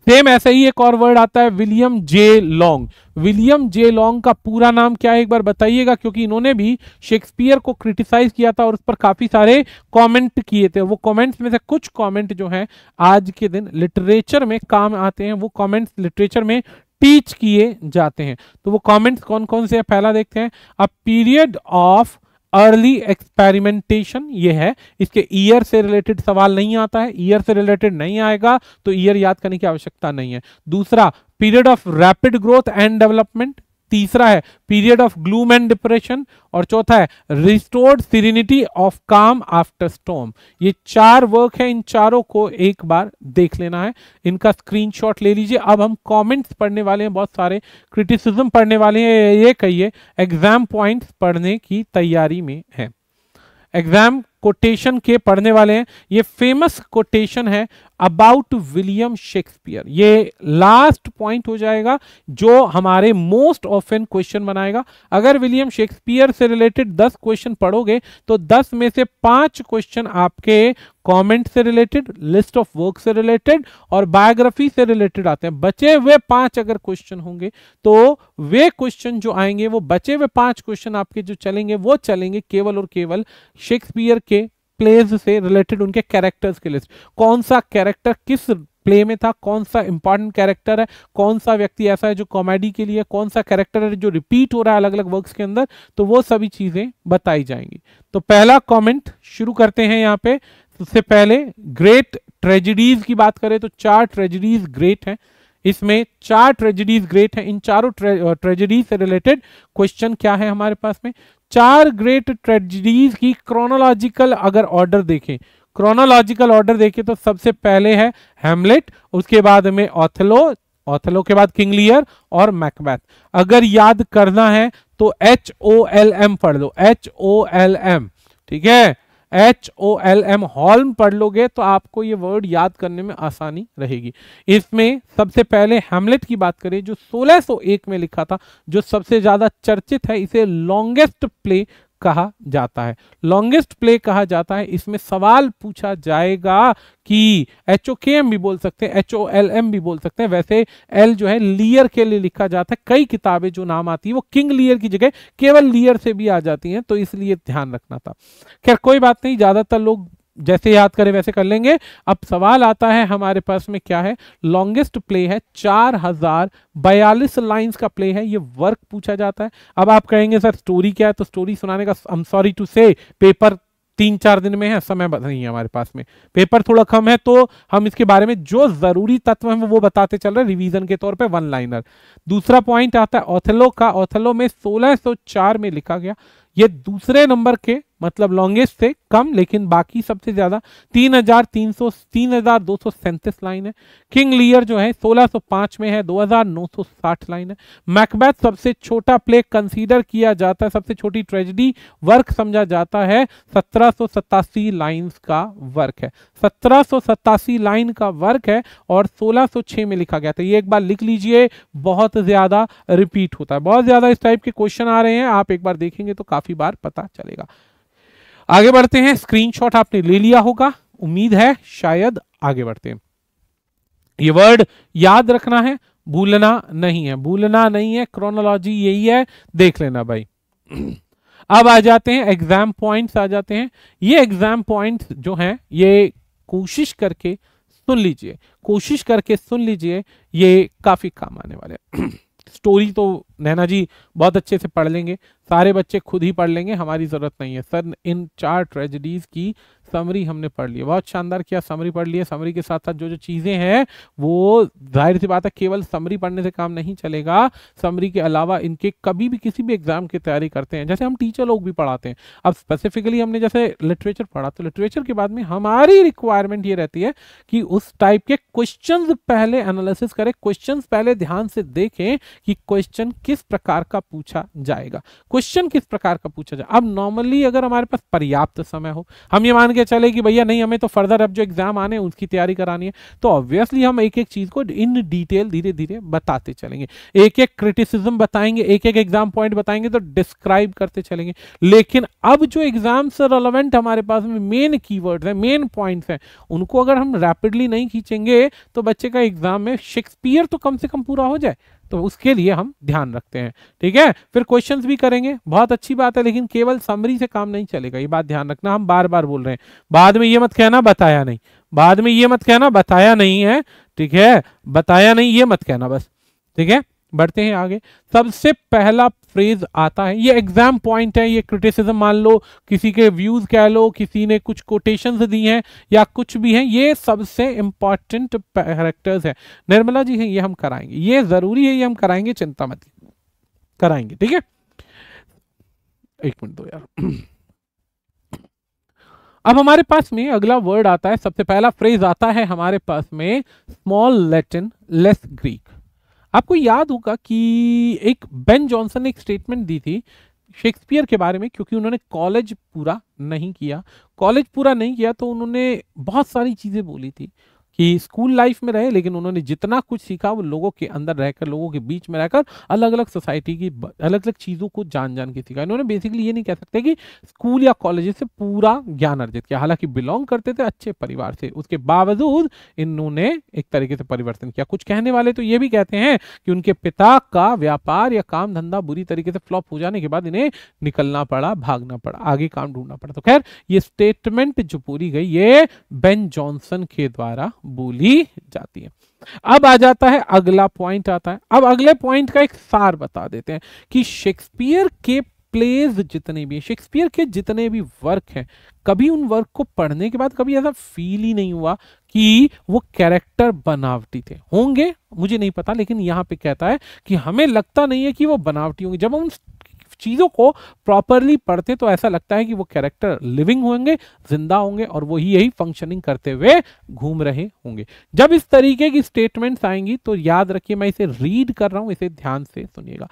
सेम ऐसे ही एक और वर्ड आता है William J Long William J Long का पूरा नाम क्या है एक बार बताइएगा क्योंकि इन्होंने भी शेक्सपियर को क्रिटिसाइज किया था और उस पर काफी सारे कमेंट किए थे वो कमेंट्स में से कुछ कमेंट जो हैं आज के दिन लिटरेचर में काम आते हैं वो कमेंट्स लिटरेचर में टीच किए जाते हैं तो वो कमेंट्स कौन कौन से है पहला देखते हैं a period of early experimentation ये है इसके ईयर से रिलेटेड सवाल नहीं आता है ईयर से रिलेटेड नहीं आएगा तो ईयर याद करने की आवश्यकता नहीं है दूसरा period of rapid growth and development तीसरा है period of gloom and depression और चौथा है restored serenity of calm after storm ये चार वर्क है इन चारों को एक बार देख लेना है इनका स्क्रीनशॉट ले लीजिए अब हम कमेंट्स पढ़ने वाले हैं बहुत सारे क्रिटिसिज्म पढ़ने वाले हैं ये कहिए एग्जाम पॉइंट्स पढ़ने की तैयारी में है एग्जाम कोटेशन के पढ़ने वाले हैं ये फेमस कोटेशन है अबाउट विलियम शेक्सपियर ये लास्ट पॉइंट हो जाएगा जो हमारे मोस्ट ऑफन क्वेश्चन बनाएगा अगर विलियम शेक्सपियर से रिलेटेड 10 क्वेश्चन पढ़ोगे तो 10 में से पांच क्वेश्चन आपके कमेंट से रिलेटेड लिस्ट ऑफ वर्क से रिलेटेड और बायोग्राफी से रिलेटेड आते हैं बचे हुए पांच अगर क्वेश्चन होंगे तो वे क्वेश्चन जो आएंगे वो बचे हुए पांच क्वेश्चन आपके जो चलेंगे वो चलेंगे केवल और केवल शेक्सपियर के प्लेज से रिलेटेड उनके कैरेक्टर्स के लिस्ट कौन सा कैरेक्टर किस प्ले में था कौन सा इंपॉर्टेंट कैरेक्टर है कौन सा व्यक्ति ऐसा है जो कॉमेडी के लिए कौन सा कैरेक्टर है जो रिपीट हो रहा है अलग अलग वर्क्स के अंदर तो वो सभी चीजें बताई जाएंगी तो पहला कमेंट शुरू करते हैं यहाँ पे सबसे पहले ग्रेट ट्रेजिडीज की बात करें तो चार ट्रेजिडीज ग्रेट हैं इसमें चार ट्रेजिडीज ग्रेट हैं इन चारों ट्रेजिडीज से रिलेटेड क्वेश्चन क्या है हमारे पास में चार ग्रेट ट्रेजिडीज की क्रोनोलॉजिकल अगर ऑर्डर देखें क्रोनोलॉजिकल ऑर्डर देखें तो सबसे पहले है हेमलेट उसके बाद में ऑथलो ऑथलो के बाद किंग लियर और मैकबैथ अगर याद करना है तो एच ओ एल एम पढ़ लो एच ओ एल एम ठीक है H O L M holm पढ़ लोगे तो आपको ये वर्ड याद करने में आसानी रहेगी इसमें सबसे पहले हेमलेट की बात करें जो 1601 में लिखा था जो सबसे ज़्यादा चर्चित है इसे लॉन्गेस्ट प्ले कहा जाता है लॉन्गेस्ट प्ले कहा जाता है इसमें सवाल पूछा जाएगा कि एच ओ के एम भी बोल सकते हैं एच ओ एल एम भी बोल सकते हैं वैसे एल जो है लियर के लिए लिखा जाता है कई किताबें जो नाम आती है वो किंग लियर की जगह केवल लियर से भी आ जाती हैं तो इसलिए ध्यान रखना था खैर कोई बात नहीं ज्यादातर लोग जैसे याद करें वैसे कर लेंगे अब सवाल आता है हमारे पास में क्या है लॉन्गेस्ट प्ले है चार हजार बयालीस लाइन्स का प्ले है ये वर्क पूछा जाता है अब आप कहेंगे सर स्टोरी क्या है तो स्टोरी सुनाने का I am sorry to say paper तीन चार दिन में है समय नहीं है हमारे पास में पेपर थोड़ा कम है तो हम इसके बारे में जो जरूरी तत्व है वो बताते चल रहे रिवीजन के तौर पे वन लाइनर दूसरा पॉइंट आता है ओथेलो का ओथेलो में 1604 में लिखा गया ये दूसरे नंबर के मतलब लॉन्गेस्ट से कम लेकिन बाकी सबसे ज्यादा तीन हजार तीन सौ तीन हजार दो सौ सैंतीस लाइन है किंग लियर जो है 1605 में है 2960 लाइन है मैकबैथ सबसे छोटा प्ले कंसीडर किया जाता है सबसे छोटी ट्रेजिडी वर्क समझा जाता है सत्रह लाइंस का वर्क है सत्रह लाइन का वर्क है और 1606 में लिखा गया था ये एक बार लिख लीजिए बहुत ज्यादा रिपीट होता है बहुत ज्यादा इस टाइप के क्वेश्चन आ रहे हैं आप एक बार देखेंगे तो काफी बार पता चलेगा आगे बढ़ते हैं स्क्रीनशॉट आपने ले लिया होगा उम्मीद है शायद आगे बढ़ते हैं ये वर्ड याद रखना है भूलना नहीं है भूलना नहीं है क्रोनोलॉजी यही है देख लेना भाई अब आ जाते हैं एग्जाम पॉइंट्स आ जाते हैं ये एग्जाम पॉइंट्स जो हैं ये कोशिश करके सुन लीजिए कोशिश करके सुन लीजिए ये काफी काम आने वाले स्टोरी तो नैना जी बहुत अच्छे से पढ़ लेंगे सारे बच्चे खुद ही पढ़ लेंगे हमारी ज़रूरत नहीं है सर इन चार ट्रेजिडीज़ की समरी हमने पढ़ ली बहुत शानदार किया समरी पढ़ लिया समरी के साथ साथ जो जो चीज़ें हैं वो जाहिर सी बात है केवल समरी पढ़ने से काम नहीं चलेगा समरी के अलावा इनके कभी भी किसी भी एग्ज़ाम की तैयारी करते हैं जैसे हम टीचर लोग भी पढ़ाते हैं अब स्पेसिफिकली हमने जैसे लिटरेचर पढ़ा तो लिटरेचर के बाद में हमारी रिक्वायरमेंट ये रहती है कि उस टाइप के क्वेश्चन पहले एनालिसिस करें क्वेश्चन पहले ध्यान से देखें कि क्वेश्चन किस प्रकार का पूछा जाएगा क्वेश्चन किस प्रकार का पूछा जाए अब नॉर्मली अगर हमारे पास पर्याप्त समय हो हम ये मान के चले कि भैया नहीं हमें तो फर्दर अब जो एग्जाम आने हैं उसकी तैयारी करानी है तो ऑब्वियसली हम एक एक चीज को इन डिटेल धीरे धीरे बताते चलेंगे एक एक क्रिटिसिज्म बताएंगे एक एक एग्जाम पॉइंट बताएंगे तो डिस्क्राइब करते चलेंगे लेकिन अब जो एग्जाम से रेलिवेंट हमारे पास में मेन कीवर्ड्स हैं मेन पॉइंट है उनको अगर हम रैपिडली नहीं खींचेंगे तो बच्चे का एग्जाम में शेक्सपियर तो कम से कम पूरा हो जाए तो उसके लिए हम ध्यान रखते हैं ठीक है फिर क्वेश्चन भी करेंगे बहुत अच्छी बात है लेकिन केवल समरी से काम नहीं चलेगा ये बात ध्यान रखना हम बार बार बोल रहे हैं बाद में ये मत कहना बताया नहीं बाद में ये मत कहना बताया नहीं है ठीक है बताया नहीं ये मत कहना बस ठीक है बढ़ते हैं आगे सबसे पहला फ्रेज आता है ये एग्जाम पॉइंट है ये क्रिटिसिज्म मान लो किसी के व्यूज कह लो किसी ने कुछ कोटेशंस दी हैं या कुछ भी हैं ये सबसे इंपॉर्टेंट कैरेक्टर्स है निर्मला जी हैं ये हम कराएंगे ये जरूरी है ये हम कराएंगे चिंता मत कराएंगे ठीक है एक मिनट दो यार अब हमारे पास में अगला वर्ड आता है सबसे पहला फ्रेज आता है हमारे पास में स्मॉल लेटिन लेस ग्रीक आपको याद होगा कि एक बेन जॉनसन ने एक स्टेटमेंट दी थी शेक्सपियर के बारे में क्योंकि उन्होंने कॉलेज पूरा नहीं किया कॉलेज पूरा नहीं किया तो उन्होंने बहुत सारी चीज़ें बोली थी कि स्कूल लाइफ में रहे लेकिन उन्होंने जितना कुछ सीखा वो लोगों के अंदर रहकर लोगों के बीच में रहकर अलग अलग सोसाइटी की अलग अलग चीज़ों को जान जान के सीखा इन्होंने बेसिकली ये नहीं कह सकते कि स्कूल या कॉलेज से पूरा ज्ञान अर्जित किया हालांकि बिलोंग करते थे अच्छे परिवार से उसके बावजूद इन्होंने एक तरीके से परिवर्तन किया कुछ कहने वाले तो ये भी कहते हैं कि उनके पिता का व्यापार या काम धंधा बुरी तरीके से फ्लॉप हो जाने के बाद इन्हें निकलना पड़ा भागना पड़ा आगे काम ढूंढना पड़ा तो खैर ये स्टेटमेंट जो पूरी गई ये बेन जॉनसन के द्वारा बोली जाती है अब आ जाता है अगला पॉइंट आता है अब अगले पॉइंट का एक सार बता देते हैं कि शेक्सपियर के प्लेज जितने भी हैं शेक्सपियर के जितने भी वर्क हैं कभी उन वर्क को पढ़ने के बाद कभी ऐसा फील ही नहीं हुआ कि वो कैरेक्टर बनावटी थे होंगे मुझे नहीं पता लेकिन यहाँ पे कहता है कि हमें लगता नहीं है कि वो बनावटी होंगे जब हम उन चीज़ों को प्रॉपरली पढ़ते तो ऐसा लगता है कि वो कैरेक्टर लिविंग होंगे जिंदा होंगे और वो यही फंक्शनिंग करते हुए घूम रहे होंगे जब इस तरीके की स्टेटमेंट्स आएंगी तो याद रखिए मैं इसे रीड कर रहा हूं इसे ध्यान से सुनिएगा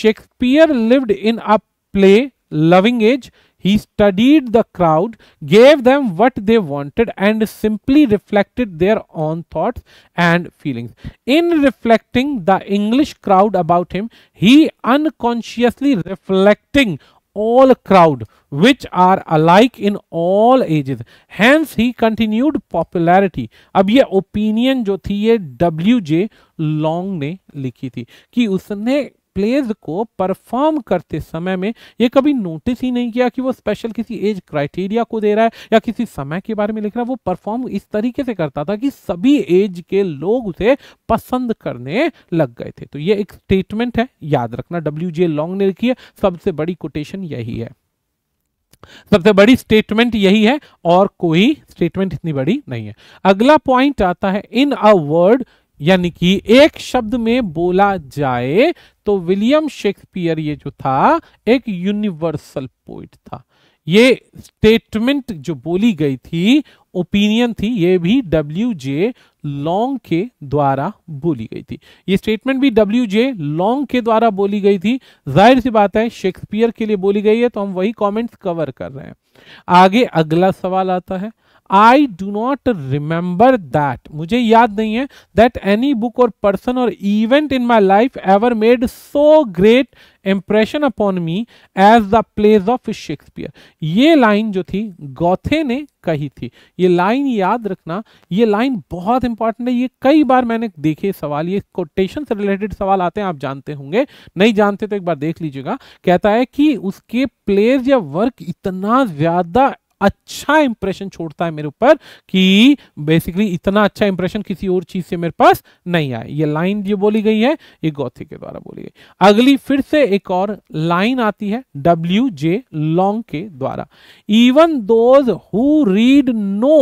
Shakespeare lived in a play loving age He studied the crowd, gave them what they wanted, and simply reflected their own thoughts and feelings. In reflecting the English crowd about him, he unconsciously reflecting all crowd which are alike in all ages hence he continued popularity ab ye opinion jo thi ye wj long ne likhi thi ki usne players को perform करते समय में ये कभी notice ही नहीं किया कि वो स्पेशल किसी एज क्राइटेरिया को दे रहा है या किसी समय के बारे में लिख रहा है वो परफॉर्म इस तरीके से करता था कि सभी एज के लोग उसे पसंद करने लग गए थे तो ये एक स्टेटमेंट है याद रखना डब्ल्यू जे लॉन्ग ने लिखी है सबसे बड़ी कोटेशन यही है सबसे बड़ी स्टेटमेंट यही है और कोई स्टेटमेंट इतनी बड़ी नहीं है अगला पॉइंट आता है इन अ वर्ड यानी कि एक शब्द में बोला जाए तो विलियम शेक्सपियर ये जो था एक यूनिवर्सल पोइट था ये स्टेटमेंट जो बोली गई थी ओपिनियन थी ये भी डब्ल्यू जे लॉन्ग के द्वारा बोली गई थी ये स्टेटमेंट भी डब्ल्यू जे लॉन्ग के द्वारा बोली गई थी जाहिर सी बात है शेक्सपियर के लिए बोली गई है तो हम वही कमेंट्स कवर कर रहे हैं आगे अगला सवाल आता है I do not remember that मुझे याद नहीं है दैट एनी बुक और पर्सन और event in my life ever made so great impression upon me as the plays of Shakespeare ये लाइन जो थी गौथे ने कही थी ये लाइन याद रखना ये लाइन बहुत इंपॉर्टेंट है ये कई बार मैंने देखे सवाल ये कोटेशन से रिलेटेड सवाल आते हैं आप जानते होंगे नहीं जानते तो एक बार देख लीजिएगा कहता है कि उसके प्लेज या वर्क इतना ज्यादा अच्छा इंप्रेशन छोड़ता है मेरे ऊपर कि बेसिकली इतना अच्छा इंप्रेशन किसी और चीज से मेरे पास नहीं आया ये लाइन जो बोली गई है ये गौथी के द्वारा बोली गई अगली फिर से एक और लाइन आती है डब्ल्यू जे लॉन्ग के द्वारा even those who read no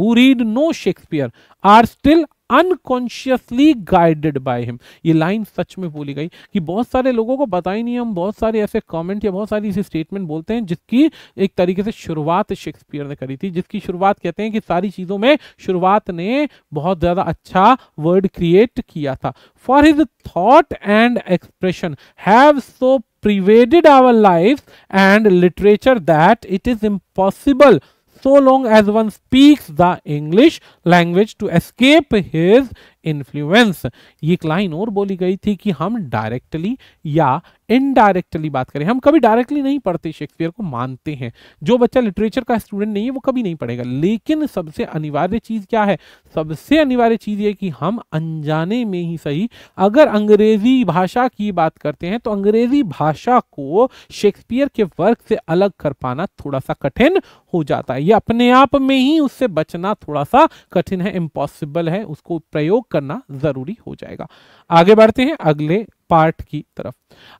who read no Shakespeare are still unconsciously guided by him ये लाइन सच में बोली गई कि बहुत सारे लोगों को पता ही नहीं हम बहुत सारे ऐसे कमेंट या बहुत सारी ऐसी स्टेटमेंट बोलते हैं जिसकी एक तरीके से शुरुआत शेक्सपियर ने करी थी जिसकी शुरुआत कहते हैं कि सारी चीज़ों में शुरुआत ने बहुत ज़्यादा अच्छा वर्ड क्रिएट किया था for his thought and expression have so pervaded our life and literature that it is impossible so long as one speaks the English language to escape his influence ये एक लाइन और बोली गई थी कि हम डायरेक्टली या इनडायरेक्टली बात करें हम कभी डायरेक्टली नहीं पढ़ते शेक्सपियर को मानते हैं जो बच्चा लिटरेचर का स्टूडेंट नहीं है वो कभी नहीं पढ़ेगा लेकिन सबसे अनिवार्य चीज़ क्या है सबसे अनिवार्य चीज़ ये कि हम अनजाने में ही सही अगर अंग्रेजी भाषा की बात करते हैं तो अंग्रेजी भाषा को शेक्सपियर के वर्क से अलग कर पाना थोड़ा सा कठिन हो जाता है ये अपने आप में ही उससे बचना थोड़ा सा कठिन है इम्पॉसिबल है उसको प्रयोग करना जरूरी हो जाएगा आगे बढ़ते हैं अगले पार्ट की तरफ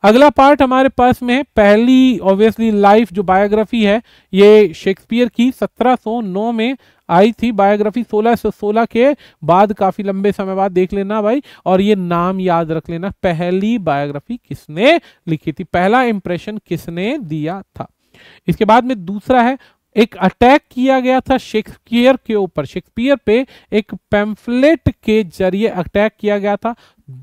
अगला पार्ट हमारे पास में है पहली ऑब्वियसली लाइफ जो बायोग्राफी है ये शेक्सपियर की 1709 में आई थी बायोग्राफी 1616 के बाद काफी लंबे समय बाद देख लेना भाई और ये नाम याद रख लेना पहली बायोग्राफी किसने लिखी थी पहला इंप्रेशन किसने दिया था इसके बाद में दूसरा है एक अटैक किया गया था शेक्सपियर के ऊपर शेक्सपियर पे एक पैम्फलेट के जरिए अटैक किया गया था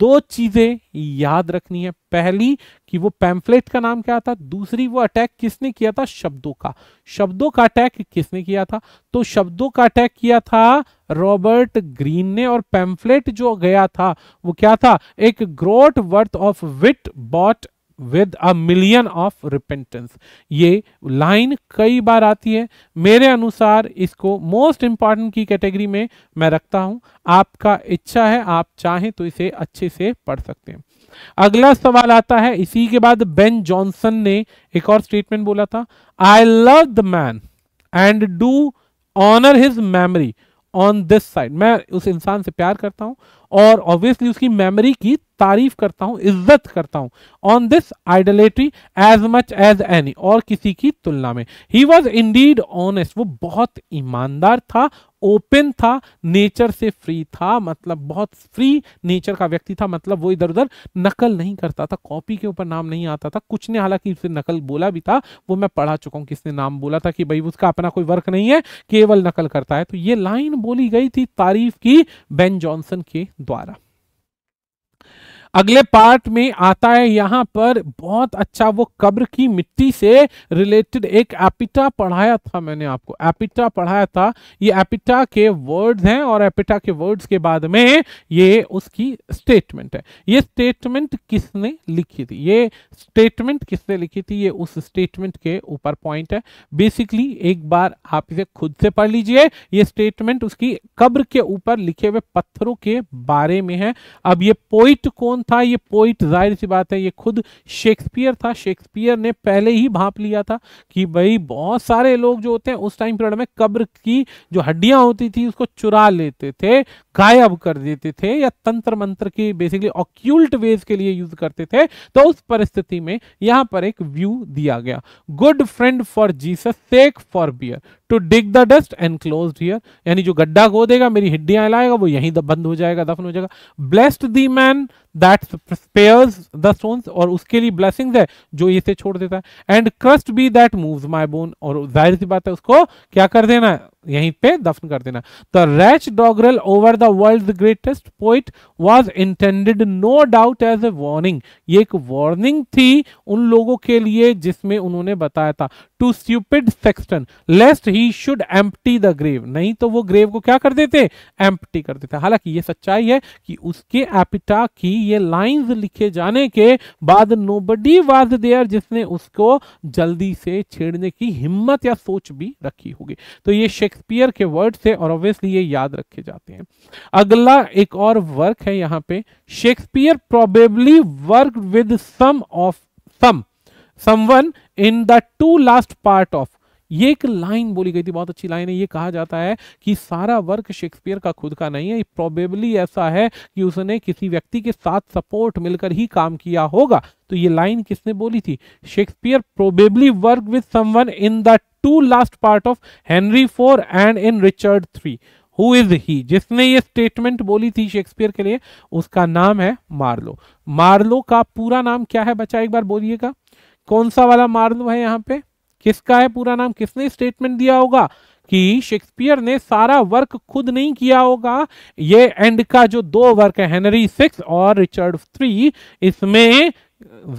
दो चीजें याद रखनी है पहली कि वो पैम्फलेट का नाम क्या था दूसरी वो अटैक किसने किया था शब्दों का शब्दों का अटैक किसने किया था तो शब्दों का अटैक किया था रॉबर्ट ग्रीन ने और पैम्फलेट जो गया था वो क्या था एक groat's worth of wit bought with a million of repentance ये लाइन कई बार आती है मेरे अनुसार इसको मोस्ट इंपॉर्टेंट की कैटेगरी में मैं रखता हूं आपका इच्छा है आप चाहें तो इसे अच्छे से पढ़ सकते हैं अगला सवाल आता है इसी के बाद बेन जॉनसन ने एक और स्टेटमेंट बोला था I love the man and do honour his memory on this side मैं उस इंसान से प्यार करता हूं और ऑब्वियसली उसकी मेमोरी की तारीफ करता हूं इज्जत करता हूं on this idolatry as much as any और किसी की तुलना में ही वॉज इंडीड ऑनेस्ट वो बहुत ईमानदार था ओपन था नेचर से फ्री था मतलब बहुत फ्री नेचर का व्यक्ति था मतलब वो इधर उधर नकल नहीं करता था कॉपी के ऊपर नाम नहीं आता था कुछ ने हालांकि उससे नकल बोला भी था वो मैं पढ़ा चुका हूं किसने नाम बोला था कि भाई उसका अपना कोई वर्क नहीं है केवल नकल करता है तो ये लाइन बोली गई थी तारीफ की बेन जॉनसन के द्वारा अगले पार्ट में आता है यहाँ पर बहुत अच्छा वो कब्र की मिट्टी से रिलेटेड एक एपिटा पढ़ाया था मैंने आपको एपिटा पढ़ाया था ये एपिटा के वर्ड्स हैं और एपिटा के वर्ड्स के बाद में ये उसकी स्टेटमेंट है ये स्टेटमेंट किसने लिखी थी ये स्टेटमेंट किसने लिखी थी ये उस स्टेटमेंट के ऊपर पॉइंट है बेसिकली एक बार आप इसे खुद से पढ़ लीजिए ये स्टेटमेंट उसकी कब्र के ऊपर लिखे हुए पत्थरों के बारे में है अब ये पोइट कौन था ये पोइट जाहिर सी बात है ये खुद शेक्सपियर था शेक्सपियर ने पहले ही भाप लिया था कि भाई बहुत सारे लोग जो होते हैं उस टाइम पीरियड में कब्र की जो हड्डियां होती थी उसको चुरा लेते थे गायब कर देते थे या तंत्र मंत्र की बेसिकली ऑक्यूल्ट वेज के लिए यूज करते थे तो उस परिस्थिति में यहां पर एक व्यू दिया गया good friend for Jesus sake forbear to dig the dust and close here यानी जो गड्ढा देगा मेरी हिड्डियां लाएगा वो यहीं बंद हो जाएगा दफन हो जाएगा blessed the man that spares the stones और उसके लिए ब्लेसिंग है जो इसे छोड़ देता है and cursed be that moves my bone और जाहिर सी बात है उसको क्या कर देना है यहीं पे दफन कर देना the wretch doggerel over the world greatest poet was intended no doubt as a warning ये एक वार्निंग थी उन लोगों के लिए जिसमें उन्होंने बताया था to stupid sexton lest he should empty the grave नहीं तो वो ग्रेव को क्या कर देते एम्प्टी कर देते हालांकि ये सच्चाई है कि उसके एपिटा की ये लाइंस लिखे जाने के बाद नोबडी वाज देयर जिसने उसको जल्दी से छेड़ने की हिम्मत या सोच भी रखी होगी तो ये शेक शेक्सपियर के वर्ड से और ऑब्वियसली ये याद रखे जाते हैं अगला एक और वर्क है यहाँ पे Shakespeare probably work with some of some someone in the two last part of ये एक लाइन बोली गई थी बहुत अच्छी लाइन है ये कहा जाता है कि सारा वर्क शेक्सपियर का खुद का नहीं है प्रोबेबली ऐसा है कि उसने किसी व्यक्ति के साथ सपोर्ट मिलकर ही काम किया होगा तो ये लाइन किसने बोली थी Shakespeare probably work with someone in the two last part of Henry four and in Richard three who is he जिसने ये स्टेटमेंट बोली थी शेक्सपियर के लिए उसका नाम है मार्लो मार्लो का पूरा नाम क्या है बच्चा एक बार बोलिएगा कौन सा वाला मार्लो है यहाँ पे किसका है पूरा नाम किसने स्टेटमेंट दिया होगा कि शेक्सपियर ने सारा वर्क खुद नहीं किया होगा ये एंड का जो दो वर्क है हेनरी सिक्स और रिचर्ड थ्री इसमें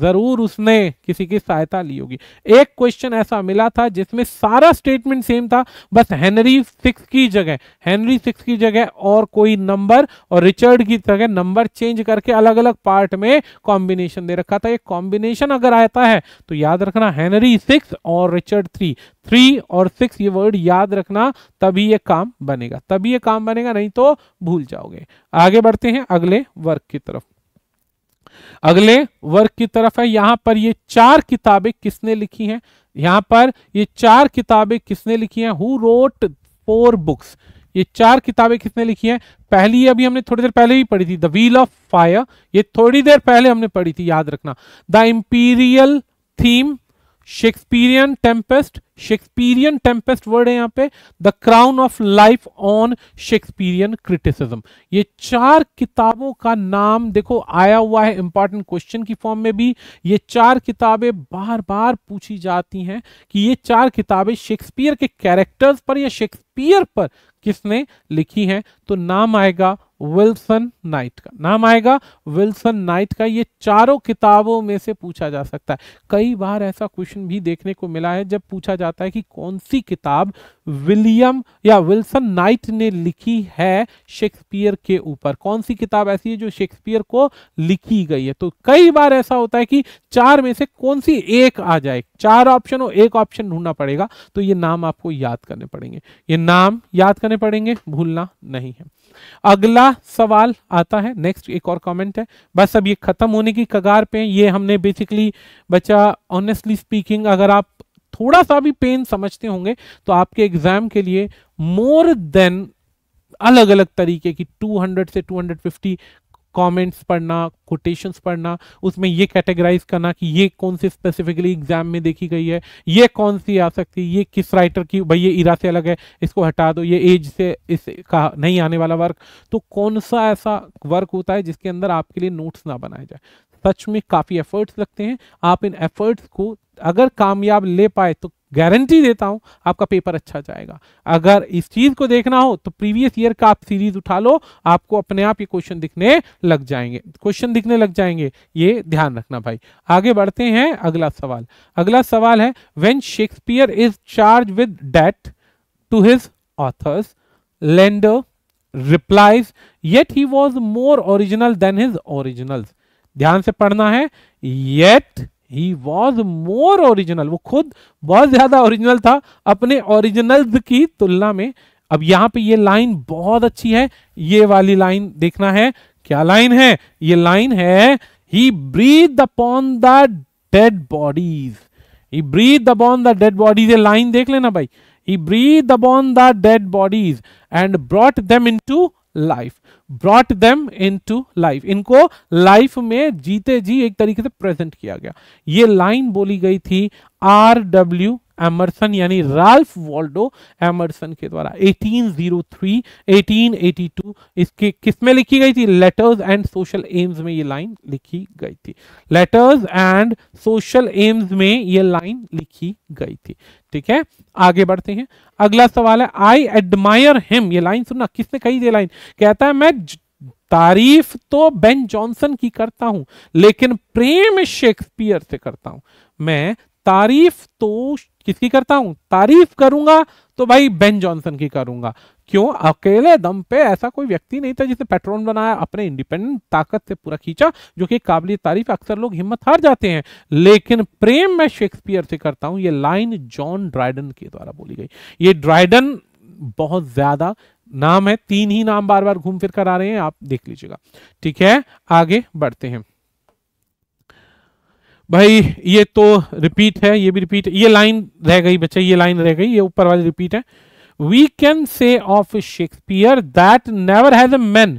जरूर उसने किसी की सहायता ली होगी एक क्वेश्चन ऐसा मिला था जिसमें सारा स्टेटमेंट सेम था बस हेनरी सिक्स की जगह हेनरी सिक्स की जगह और कोई नंबर और रिचर्ड की जगह नंबर चेंज करके अलग अलग पार्ट में कॉम्बिनेशन दे रखा था ये कॉम्बिनेशन अगर आता है तो याद रखना हेनरी सिक्स और रिचर्ड थ्री थ्री और सिक्स ये वर्ड याद रखना तभी ये काम बनेगा तभी ये काम बनेगा नहीं तो भूल जाओगे आगे बढ़ते हैं अगले वर्क की तरफ अगले वर्ग की तरफ है यहां पर ये चार किताबें किसने लिखी हैं यहां पर ये चार किताबें किसने लिखी हैं हु रोट फोर बुक्स ये चार किताबें किसने लिखी हैं पहली अभी हमने थोड़ी देर पहले ही पढ़ी थी द व्हील ऑफ फायर ये थोड़ी देर पहले हमने पढ़ी थी याद रखना the imperial theme Shakespearean tempest Shakespearean tempest word है यहाँ पे the crown of life on Shakespearean criticism ये चार किताबों का नाम देखो आया हुआ है इंपॉर्टेंट क्वेश्चन की फॉर्म में भी ये चार किताबें बार बार पूछी जाती हैं कि ये चार किताबें शेक्सपियर के कैरेक्टर्स पर या शेक्सपियर पर किसने लिखी हैं तो नाम आएगा विल्सन नाइट का नाम आएगा विल्सन नाइट का ये चारों किताबों में से पूछा जा सकता है कई बार ऐसा क्वेश्चन भी देखने को मिला है जब पूछा जाता है कि कौन सी किताब विलियम या विल्सन नाइट ने लिखी है शेक्सपियर के ऊपर कौन सी किताब ऐसी है जो शेक्सपियर को लिखी गई है तो कई बार ऐसा होता है कि चार में से कौन सी एक आ जाए चार ऑप्शन हो एक ऑप्शन ढूंढना पड़ेगा तो ये नाम आपको याद करने पड़ेंगे ये नाम याद करने पड़ेंगे भूलना नहीं है अगला सवाल आता है नेक्स्ट एक और कमेंट है बस अब ये खत्म होने की कगार पे ये हमने बेसिकली बच्चा ऑनेस्टली स्पीकिंग अगर आप थोड़ा सा भी पेन समझते होंगे तो आपके एग्जाम के लिए मोर देन अलग अलग तरीके की 200 से 250 कमेंट्स पढ़ना कोटेशंस पढ़ना उसमें ये कैटेगराइज करना कि ये कौन सी स्पेसिफिकली एग्जाम में देखी गई है ये कौन सी आ सकती है ये किस राइटर की भाई ये इरा से अलग है इसको हटा दो ये एज से इस का नहीं आने वाला वर्क तो कौन सा ऐसा वर्क होता है जिसके अंदर आपके लिए नोट्स ना बनाए जाए सच में काफ़ी एफर्ट्स लगते हैं आप इन एफर्ट्स को अगर कामयाब ले पाए तो गारंटी देता हूं आपका पेपर अच्छा जाएगा अगर इस चीज को देखना हो तो प्रीवियस ईयर का आप सीरीज उठा लो आपको अपने आप ये क्वेश्चन दिखने लग जाएंगे क्वेश्चन दिखने लग जाएंगे ये ध्यान रखना भाई आगे बढ़ते हैं अगला सवाल अगला सवाल है when Shakespeare is charge with debt to his authors Landor replies yet he was more original than his originals ध्यान से पढ़ना है yet he was more original वो खुद बहुत ज्यादा ओरिजिनल था अपने ओरिजिनल की तुलना में अब यहाँ पे ये लाइन बहुत अच्छी है ये वाली लाइन देखना है क्या लाइन है ये लाइन है he breathe upon the dead bodies he breathe upon the dead bodies ये लाइन देख लेना भाई he breathe upon the dead bodies and brought them into life brought them into life इनको life में जीते जी एक तरीके से प्रेजेंट किया गया ये लाइन बोली गई थी आर डब्ल्यू एमरसन यानी राल्फ वॉल्डो एमरसन के द्वारा 1803 1882 इसके किस में लिखी गई थी लेटर्स एंड सोशल एम्स में ये लाइन लिखी गई थी लेटर्स एंड सोशल एम्स में ये लाइन लिखी गई थी ठीक है आगे बढ़ते हैं अगला सवाल है आई एडमायर हिम ये लाइन सुनना किसने कही ये लाइन कहता है मैं तारीफ तो बेन जॉनसन की करता हूं लेकिन प्रेम शेक्सपियर से करता हूं मैं तारीफ तो किसकी करता हूं तारीफ करूंगा तो भाई बेन जॉनसन की करूंगा क्यों अकेले दम पे ऐसा कोई व्यक्ति नहीं था जिसे पेट्रोन बनाया अपने इंडिपेंडेंट ताकत से पूरा खींचा जो कि काबिलियत तारीफ अक्सर लोग हिम्मत हार जाते हैं लेकिन प्रेम मैं शेक्सपियर से करता हूं ये लाइन जॉन ड्राइडन के द्वारा बोली गई ये ड्राइडन बहुत ज्यादा नाम है तीन ही नाम बार बार घूम फिर कर आ रहे हैं आप देख लीजिएगा ठीक है आगे बढ़ते हैं भाई ये तो रिपीट है ये भी रिपीट ये लाइन रह गई बच्चे ये लाइन रह गई ये ऊपर वाली रिपीट है we can say of Shakespeare that never has a man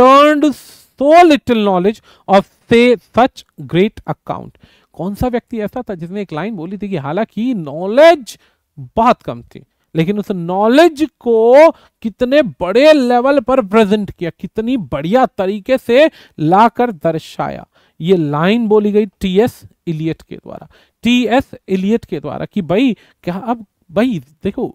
turn so little knowledge of say such great account कौन सा व्यक्ति ऐसा था जिसने एक लाइन बोली थी कि हालांकि नॉलेज बहुत कम थी लेकिन उस नॉलेज को कितने बड़े लेवल पर प्रेजेंट किया कितनी बढ़िया तरीके से लाकर दर्शाया ये लाइन बोली गई टी एस इलियट के द्वारा टी एस इलियट के द्वारा कि भाई क्या अब भाई देखो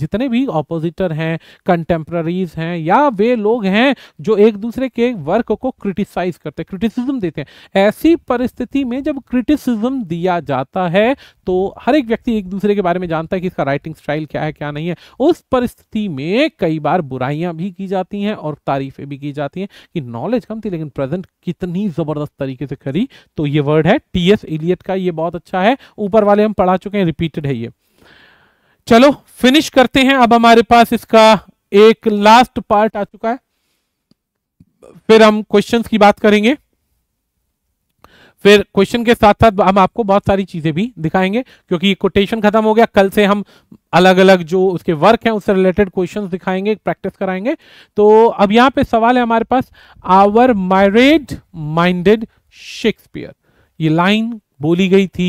जितने भी ऑपोजिटर हैं कंटेम्प्ररीज हैं या वे लोग हैं जो एक दूसरे के वर्क को क्रिटिसाइज करते हैं क्रिटिसिज्म देते हैं ऐसी परिस्थिति में जब क्रिटिसिज्म दिया जाता है तो हर एक व्यक्ति एक दूसरे के बारे में जानता है कि इसका राइटिंग स्टाइल क्या है क्या नहीं है उस परिस्थिति में कई बार बुराइयां भी की जाती हैं और तारीफें भी की जाती हैं कि नॉलेज कम थी लेकिन प्रेजेंट कितनी ज़बरदस्त तरीके से करी तो ये वर्ड है टी एस इलियट का ये बहुत अच्छा है ऊपर वाले हम पढ़ा चुके हैं रिपीटेड है ये चलो फिनिश करते हैं अब हमारे पास इसका एक लास्ट पार्ट आ चुका है फिर हम क्वेश्चंस की बात करेंगे फिर क्वेश्चन के साथ साथ हम आपको बहुत सारी चीजें भी दिखाएंगे क्योंकि कोटेशन खत्म हो गया कल से हम अलग अलग जो उसके वर्क हैं उससे रिलेटेड क्वेश्चंस दिखाएंगे प्रैक्टिस कराएंगे तो अब यहां पे सवाल है हमारे पास आवर माइरेड माइंडेड शेक्सपियर ये लाइन बोली गई थी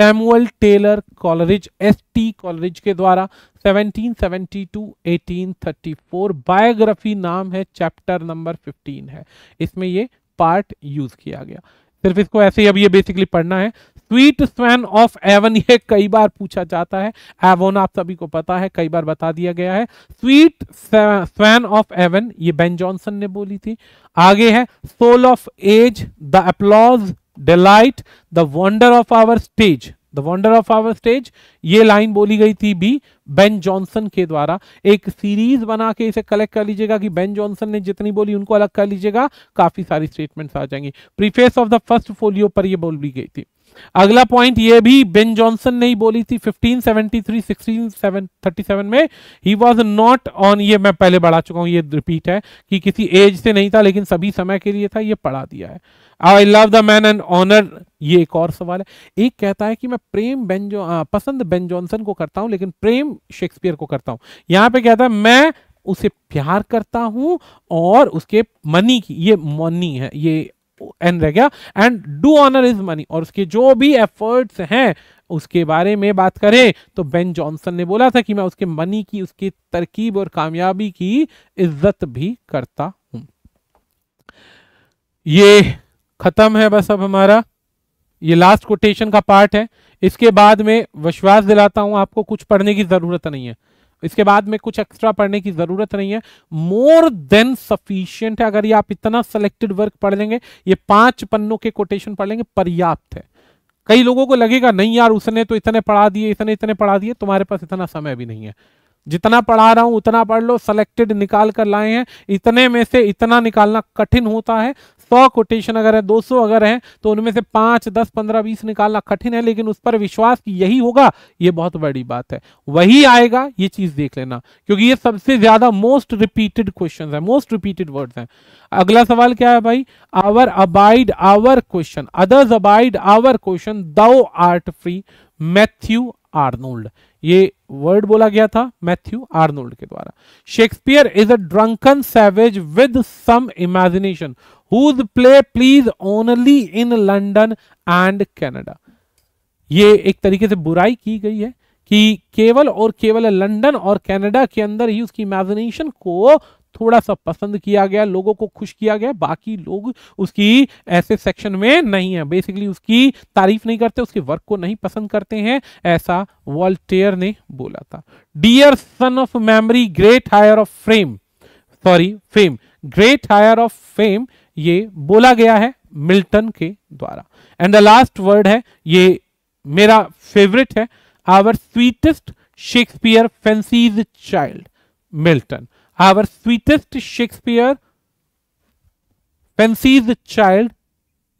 Samuel Taylor Coleridge S T Coleridge के द्वारा 1772 1834 बायोग्राफी नाम है चैप्टर नंबर 15 है इसमें ये पार्ट यूज किया गया सिर्फ इसको ऐसे ही अब ये बेसिकली पढ़ना है स्वीट स्वैन ऑफ एवन ये कई बार पूछा जाता है एवोन आप सभी को पता है कई बार बता दिया गया है स्वीट स्वैन ऑफ एवन ये बेन जॉनसन ने बोली थी आगे है soul of age the applause delight the wonder of our stage the wonder of our stage ये लाइन बोली गई थी भी बेन जॉनसन के द्वारा एक सीरीज बना के इसे कलेक्ट कर लीजिएगा कि बेन जॉनसन ने जितनी बोली उनको अलग कर लीजिएगा काफी सारी स्टेटमेंट्स आ जाएंगी preface of the first folio पर ये बोली गई थी अगला पॉइंट ये भी बेन जॉनसन ने ही बोली थी 1573 1637 में ही वाज नॉट ऑन ये मैं पहले बढ़ा चुका हूं ये रिपीट है कि किसी एज से नहीं था लेकिन सभी समय के लिए था ये पढ़ा दिया है I love the man and honour ये एक और सवाल है एक कहता है कि मैं प्रेम बेन जो पसंद बेन जॉनसन को करता हूं लेकिन प्रेम शेक्सपियर को करता हूं यहां पर कहता है मैं उसे प्यार करता हूं और उसके मनी की ये मनी है ये एन रह गया and do honour is money और उसके जो भी एफर्ट्स हैं उसके बारे में बात करें तो बेन जॉनसन ने बोला था कि मैं उसके मनी की उसकी तरकीब और कामयाबी की इज्जत भी करता हूं ये खत्म है बस अब हमारा ये लास्ट कोटेशन का पार्ट है इसके बाद में विश्वास दिलाता हूं आपको कुछ पढ़ने की जरूरत नहीं है इसके बाद में कुछ एक्स्ट्रा पढ़ने की जरूरत नहीं है मोर देन सफिशियंट है अगर ये आप इतना सिलेक्टेड वर्क पढ़ लेंगे ये पांच पन्नों के कोटेशन पढ़ लेंगे पर्याप्त है कई लोगों को लगेगा नहीं यार उसने तो इतने पढ़ा दिए इतने इतने पढ़ा दिए तुम्हारे पास इतना समय भी नहीं है जितना पढ़ा रहा हूं उतना पढ़ लो सेलेक्टेड निकाल कर लाए हैं इतने में से इतना निकालना कठिन होता है सौ कोटेशन अगर है दो सौ अगर है तो उनमें से पांच दस पंद्रह बीस निकालना कठिन है लेकिन उस पर विश्वास कि यही होगा ये बहुत बड़ी बात है वही आएगा ये चीज़ देख लेना क्योंकि ये सबसे ज़्यादा मोस्ट रिपीटेड क्वेश्चन है मोस्ट रिपीटेड वर्ड है अगला सवाल क्या है भाई our abide our question others abide our question thou art free Matthew Arnold ये वर्ड बोला गया था मैथ्यू आर्नोल्ड के द्वारा Shakespeare is a drunken savage with some imagination whose play please only in London and Canada ये एक तरीके से बुराई की गई है कि केवल और केवल लंदन और कनाडा के अंदर ही उसकी इमेजिनेशन को थोड़ा सा पसंद किया गया लोगों को खुश किया गया बाकी लोग उसकी ऐसे सेक्शन में नहीं है बेसिकली उसकी तारीफ नहीं करते उसके वर्क को नहीं पसंद करते हैं ऐसा वॉल्टेयर ने बोला था dear son of memory great heir of frame sorry fame great heir of fame ये बोला गया है मिल्टन के द्वारा एंड द लास्ट वर्ड है ये मेरा फेवरेट है our sweetest Shakespeare fancy's child Milton our sweetest Shakespeare fancies child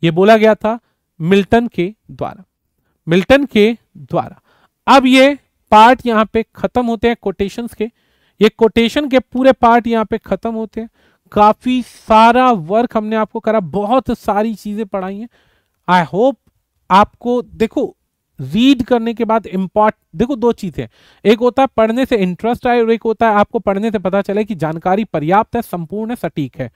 ये बोला गया था मिल्टन के द्वारा मिल्टन के द्वारा अब ये पार्ट यहां पे खत्म होते हैं कोटेशंस के ये कोटेशन के पूरे पार्ट यहां पे खत्म होते हैं काफी सारा वर्क हमने आपको करा बहुत सारी चीजें पढ़ाई हैं आई होप आपको देखो रीड करने के बाद इम्पॉर्ट देखो दो चीजें एक होता है पढ़ने से इंटरेस्ट आए और एक होता है आपको पढ़ने से पता चले कि जानकारी पर्याप्त है संपूर्ण सटीक है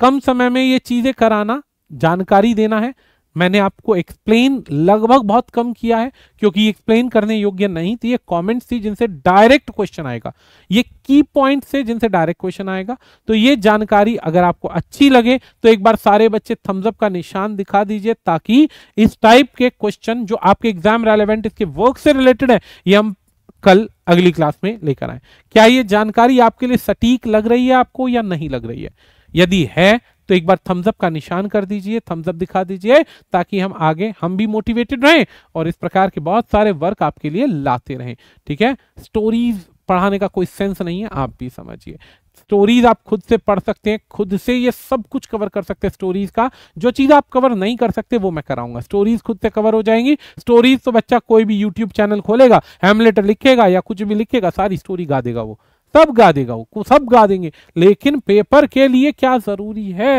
कम समय में ये चीजें कराना जानकारी देना है मैंने आपको एक्सप्लेन लगभग बहुत कम किया है क्योंकि एक्सप्लेन करने योग्य नहीं थी ये कमेंट्स थी जिनसे डायरेक्ट क्वेश्चन आएगा ये की पॉइंट से जिनसे डायरेक्ट क्वेश्चन आएगा तो ये जानकारी अगर आपको अच्छी लगे तो एक बार सारे बच्चे थम्सअप का निशान दिखा दीजिए ताकि इस टाइप के क्वेश्चन जो आपके एग्जाम रेलिवेंट इसके वर्क से रिलेटेड है ये हम कल अगली क्लास में लेकर आए क्या ये जानकारी आपके लिए सटीक लग रही है आपको या नहीं लग रही है यदि है तो एक बार थम्सअप का निशान कर दीजिए थम्सअप दिखा दीजिए ताकि हम आगे हम भी मोटिवेटेड रहें और इस प्रकार के बहुत सारे वर्क आपके लिए लाते रहें ठीक है स्टोरीज पढ़ाने का कोई सेंस नहीं है आप भी समझिए स्टोरीज आप खुद से पढ़ सकते हैं खुद से ये सब कुछ कवर कर सकते हैं स्टोरीज का जो चीज़ आप कवर नहीं कर सकते वो मैं कराऊंगा स्टोरीज खुद से कवर हो जाएंगी स्टोरीज तो बच्चा कोई भी यूट्यूब चैनल खोलेगा हेमलेटर लिखेगा या कुछ भी लिखेगा सारी स्टोरी गा देगा वो तब गा देगा वो सब गा देंगे लेकिन पेपर के लिए क्या ज़रूरी है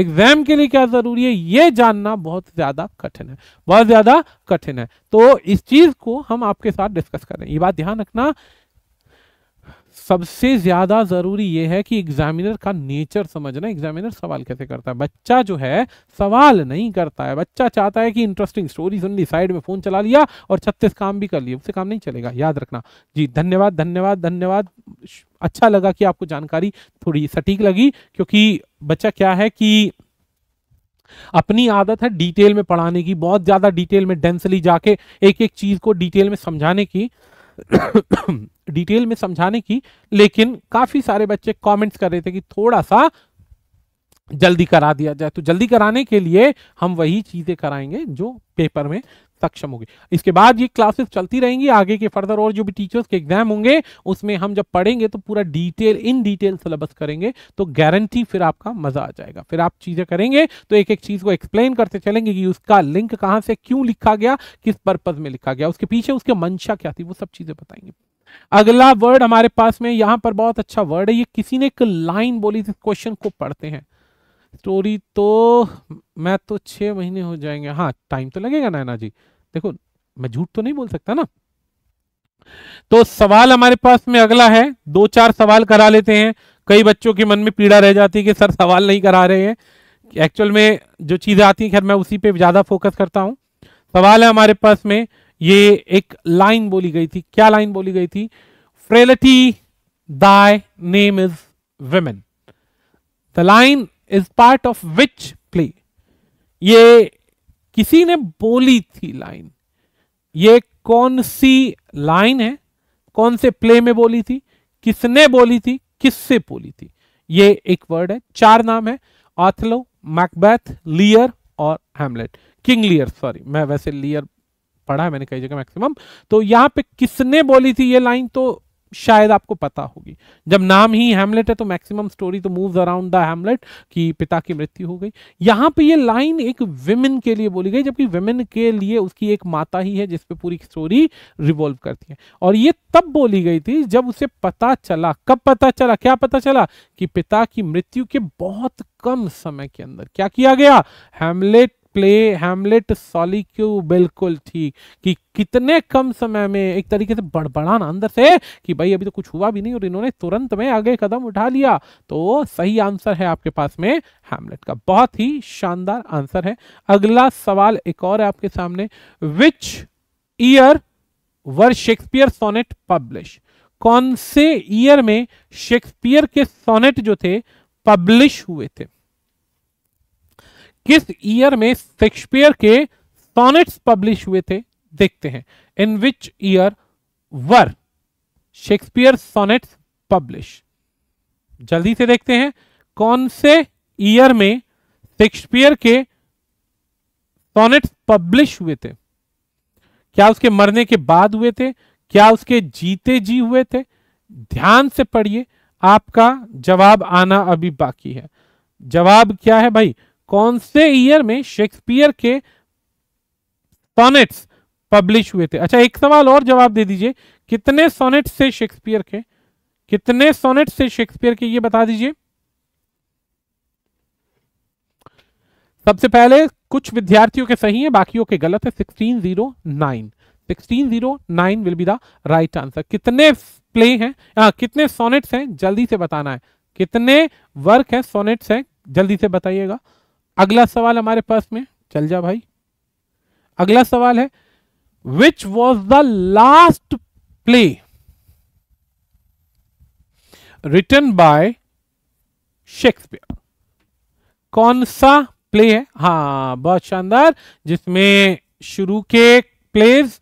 एग्जाम के लिए क्या ज़रूरी है ये जानना बहुत ज़्यादा कठिन है बहुत ज़्यादा कठिन है तो इस चीज़ को हम आपके साथ डिस्कस कर रहे हैं ये बात ध्यान रखना सबसे ज़्यादा ज़रूरी यह है कि एग्जामिनर का नेचर समझना एग्जामिनर सवाल कैसे करता है बच्चा जो है सवाल नहीं करता है बच्चा चाहता है कि इंटरेस्टिंग स्टोरी सुन ली साइड में फ़ोन चला लिया और छत्तीस काम भी कर लिया उससे काम नहीं चलेगा याद रखना जी धन्यवाद धन्यवाद धन्यवाद अच्छा लगा कि आपको जानकारी थोड़ी सटीक लगी क्योंकि बच्चा क्या है कि अपनी आदत है डिटेल में पढ़ाने की बहुत ज़्यादा डिटेल में डेंसली जाके एक एक चीज़ को डिटेल में समझाने की डिटेल में समझाने की लेकिन काफी सारे बच्चे कमेंट्स कर रहे थे कि थोड़ा सा जल्दी करा दिया जाए तो जल्दी कराने के लिए हम वही चीजें कराएंगे जो पेपर में सक्षम होगी इसके बाद ये क्लासेस चलती रहेंगी आगे के फर्दर और जो भी टीचर्स के एग्जाम होंगे उसमें हम जब पढ़ेंगे तो पूरा डिटेल इन डिटेल सिलेबस करेंगे तो गारंटी फिर आपका मजा आ जाएगा फिर आप चीजें करेंगे तो एक एक चीज को एक्सप्लेन करते चलेंगे कि उसका लिंक कहाँ से क्यों लिखा गया किस पर्पज में लिखा गया उसके पीछे उसके मंशा क्या थी वो सब चीजें बताएंगे अगला वर्ड हमारे पास में यहाँ पर बहुत अच्छा वर्ड है ये किसी ने एक लाइन बोली थी क्वेश्चन को पढ़ते हैं स्टोरी तो मैं तो छः महीने हो जाएंगे हाँ टाइम तो लगेगा नैना जी देखो मैं झूठ तो नहीं बोल सकता ना तो सवाल हमारे पास में अगला है दो चार सवाल करा लेते हैं कई बच्चों के मन में पीड़ा रह जाती है कि सर सवाल नहीं करा रहे हैं एक्चुअल में जो चीज़ें आती हैं खैर मैं उसी पे ज़्यादा फोकस करता हूं सवाल है हमारे पास में ये एक लाइन बोली गई थी क्या लाइन बोली गई थी frailty thy name is women the line is part of which play ये किसी ने बोली थी लाइन ये कौन सी लाइन है कौन से प्ले में बोली थी किसने बोली थी किससे बोली थी ये एक वर्ड है चार नाम है ऑथलो मैकबैथ लियर और हेमलेट किंग लियर सॉरी मैं वैसे लियर पढ़ा है मैंने कई जगह मैक्सिमम तो यहां पे किसने बोली थी ये लाइन तो शायद आपको पता होगी जब नाम ही हैमलेट है तो मैक्सिमम स्टोरी तो मूव्स अराउंड द हैमलेट कि पिता की मृत्यु हो गई यहाँ पे ये लाइन एक विमेन के लिए बोली गई जबकि विमेन के लिए उसकी एक माता ही है जिसपे पूरी स्टोरी रिवॉल्व करती है और ये तब बोली गई थी जब उसे पता चला कब पता चला क्या पता चला कि पिता की मृत्यु के बहुत कम समय के अंदर क्या किया गया हेमलेट प्ले हैमलेट सॉलिक्यू बिल्कुल ठीक कि कितने कम समय में एक तरीके से बड़बड़ाना अंदर से कि भाई अभी तो कुछ हुआ भी नहीं और इन्होंने तुरंत में आगे कदम उठा लिया तो सही आंसर है आपके पास में हैमलेट का बहुत ही शानदार आंसर है अगला सवाल एक और है आपके सामने which year were Shakespeare sonnet publish कौन से ईयर में शेक्सपियर के सोनेट जो थे पब्लिश हुए थे किस ईयर में शेक्सपियर के सोनेट्स पब्लिश हुए थे देखते हैं in which year were Shakespeare sonnets publish जल्दी से देखते हैं कौन से ईयर में शेक्सपियर के सोनेट्स पब्लिश हुए थे क्या उसके मरने के बाद हुए थे क्या उसके जीते जी हुए थे ध्यान से पढ़िए आपका जवाब आना अभी बाकी है जवाब क्या है भाई कौन से ईयर में शेक्सपियर के सोनेट्स पब्लिश हुए थे अच्छा एक सवाल और जवाब दे दीजिए कितने सोनेट्स से शेक्सपियर के कितने सोनेट्स से शेक्सपियर के ये बता दीजिए सबसे पहले कुछ विद्यार्थियों के सही है बाकियों के गलत है sixteen zero nine sixteen zero nine will be the right answer कितने प्ले हैं आ, कितने सोनेट्स हैं जल्दी से बताना है कितने वर्क है सोनेट्स हैं जल्दी से बताइएगा अगला सवाल हमारे पास में चल जा भाई अगला सवाल है which was the last play written by Shakespeare कौन सा प्ले है हाँ बहुत शानदार जिसमें शुरू के प्लेज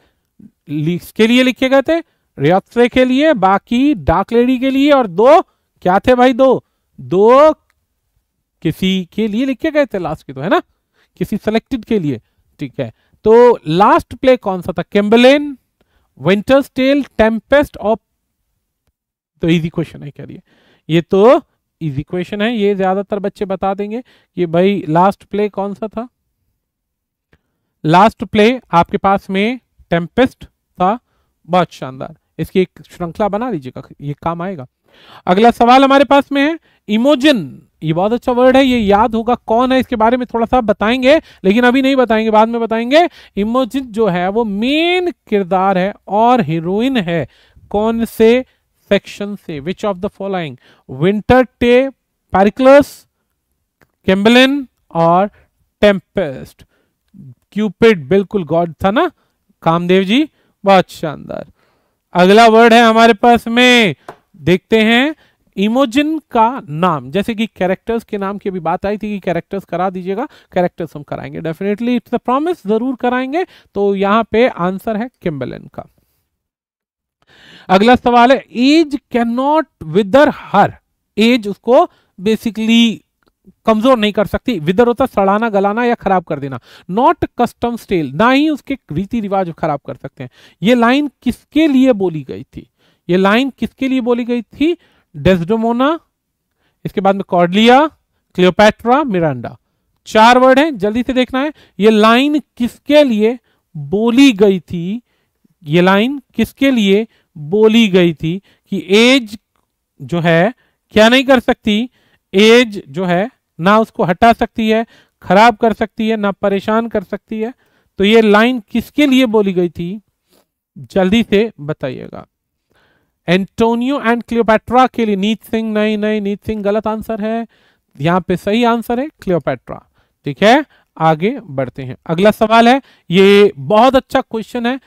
के लिए लिखे गए थे रियासे के लिए बाकी डार्क लेडी के लिए और दो क्या थे भाई दो दो किसी के लिए लिख के गए थे लास्ट के तो है ना किसी सेलेक्टेड के लिए ठीक है तो लास्ट प्ले कौन सा था Cymbeline Winter's Tale Tempest of तो इजी क्वेश्चन है क्या ये तो इजी क्वेश्चन है ये ज्यादातर बच्चे बता देंगे कि भाई लास्ट प्ले कौन सा था लास्ट प्ले आपके पास में टेम्पेस्ट था बहुत शानदार इसकी एक श्रृंखला बना लीजिएगा ये काम आएगा अगला सवाल हमारे पास में है इमोजन ये बहुत अच्छा वर्ड है ये याद होगा कौन है इसके बारे में थोड़ा सा बताएंगे लेकिन अभी नहीं बताएंगे बाद में बताएंगे इमोजिन जो है वो मेन किरदार है और हीरोइन है कौन से सेक्शन से which of the following winter tale Pericles कैम्बलिन और टेम्पेस्ट क्यूपिड बिल्कुल गॉड था ना कामदेव जी बहुत शानदार अगला वर्ड है हमारे पास में देखते हैं इमोजिन का नाम जैसे कि कैरेक्टर्स के नाम की अभी बात आई थी कि कैरेक्टर्स करा दीजिएगा कैरेक्टर्स हम कराएंगे डेफिनेटली इट्स अ प्रॉमिस जरूर कराएंगे तो यहां पे आंसर है किम्बलिन का अगला सवाल है age cannot wither her age उसको बेसिकली कमजोर नहीं कर सकती विदर होता सड़ाना गलाना या खराब कर देना नॉट कस्टम स्टेल ना ही उसके रीति रिवाज खराब कर सकते हैं ये लाइन किसके लिए बोली गई थी ये लाइन किसके लिए बोली गई थी डेस्डोमोना इसके बाद में कॉर्डलिया क्लियोपैट्रा मिरांडा चार वर्ड हैं जल्दी से देखना है ये लाइन किसके लिए बोली गई थी ये लाइन किसके लिए बोली गई थी कि एज जो है क्या नहीं कर सकती एज जो है ना उसको हटा सकती है खराब कर सकती है ना परेशान कर सकती है तो ये लाइन किसके लिए बोली गई थी जल्दी से बताइएगा एंटोनियो एंड क्लियोपेट्रा के लिए नीत सिंह नहीं नहीं नीत सिंह गलत आंसर है यहाँ पे सही आंसर है क्लियोपेट्रा ठीक है आगे बढ़ते हैं अगला सवाल है ये बहुत अच्छा क्वेश्चन है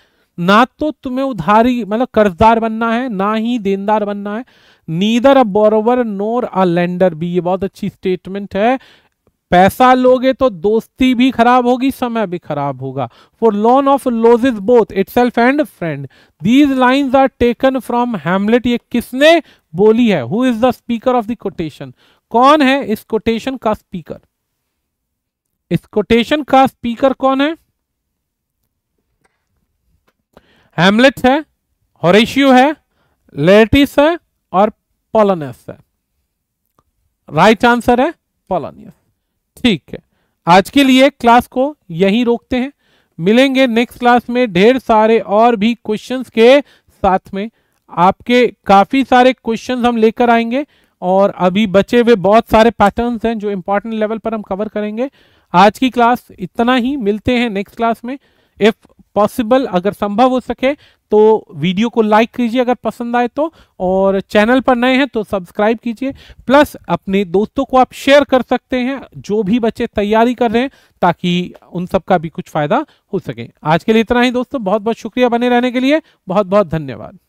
ना तो तुम्हें उधारी मतलब कर्जदार बनना है ना ही देनदार बनना है neither a borrower nor a lender भी ये बहुत अच्छी स्टेटमेंट है पैसा लोगे तो दोस्ती भी खराब होगी समय भी खराब होगा for loan of is both itself and friend these lines are taken from Hamlet ये किसने बोली है who is the speaker of the quotation कौन है इस कोटेशन का स्पीकर इस कोटेशन का स्पीकर कौन है हेमलेट है हॉरेशियो है लेटिस है और पोलनस है राइट right आंसर है पोलोनियस ठीक है आज के लिए क्लास को यहीं रोकते हैं मिलेंगे नेक्स्ट क्लास में ढेर सारे और भी क्वेश्चंस के साथ में आपके काफ़ी सारे क्वेश्चंस हम लेकर आएंगे और अभी बचे हुए बहुत सारे पैटर्न्स हैं जो इंपॉर्टेंट लेवल पर हम कवर करेंगे आज की क्लास इतना ही मिलते हैं नेक्स्ट क्लास में इफ़ पॉसिबल अगर संभव हो सके तो वीडियो को लाइक कीजिए अगर पसंद आए तो और चैनल पर नए हैं तो सब्सक्राइब कीजिए प्लस अपने दोस्तों को आप शेयर कर सकते हैं जो भी बच्चे तैयारी कर रहे हैं ताकि उन सब का भी कुछ फायदा हो सके आज के लिए इतना ही दोस्तों बहुत बहुत शुक्रिया बने रहने के लिए बहुत बहुत धन्यवाद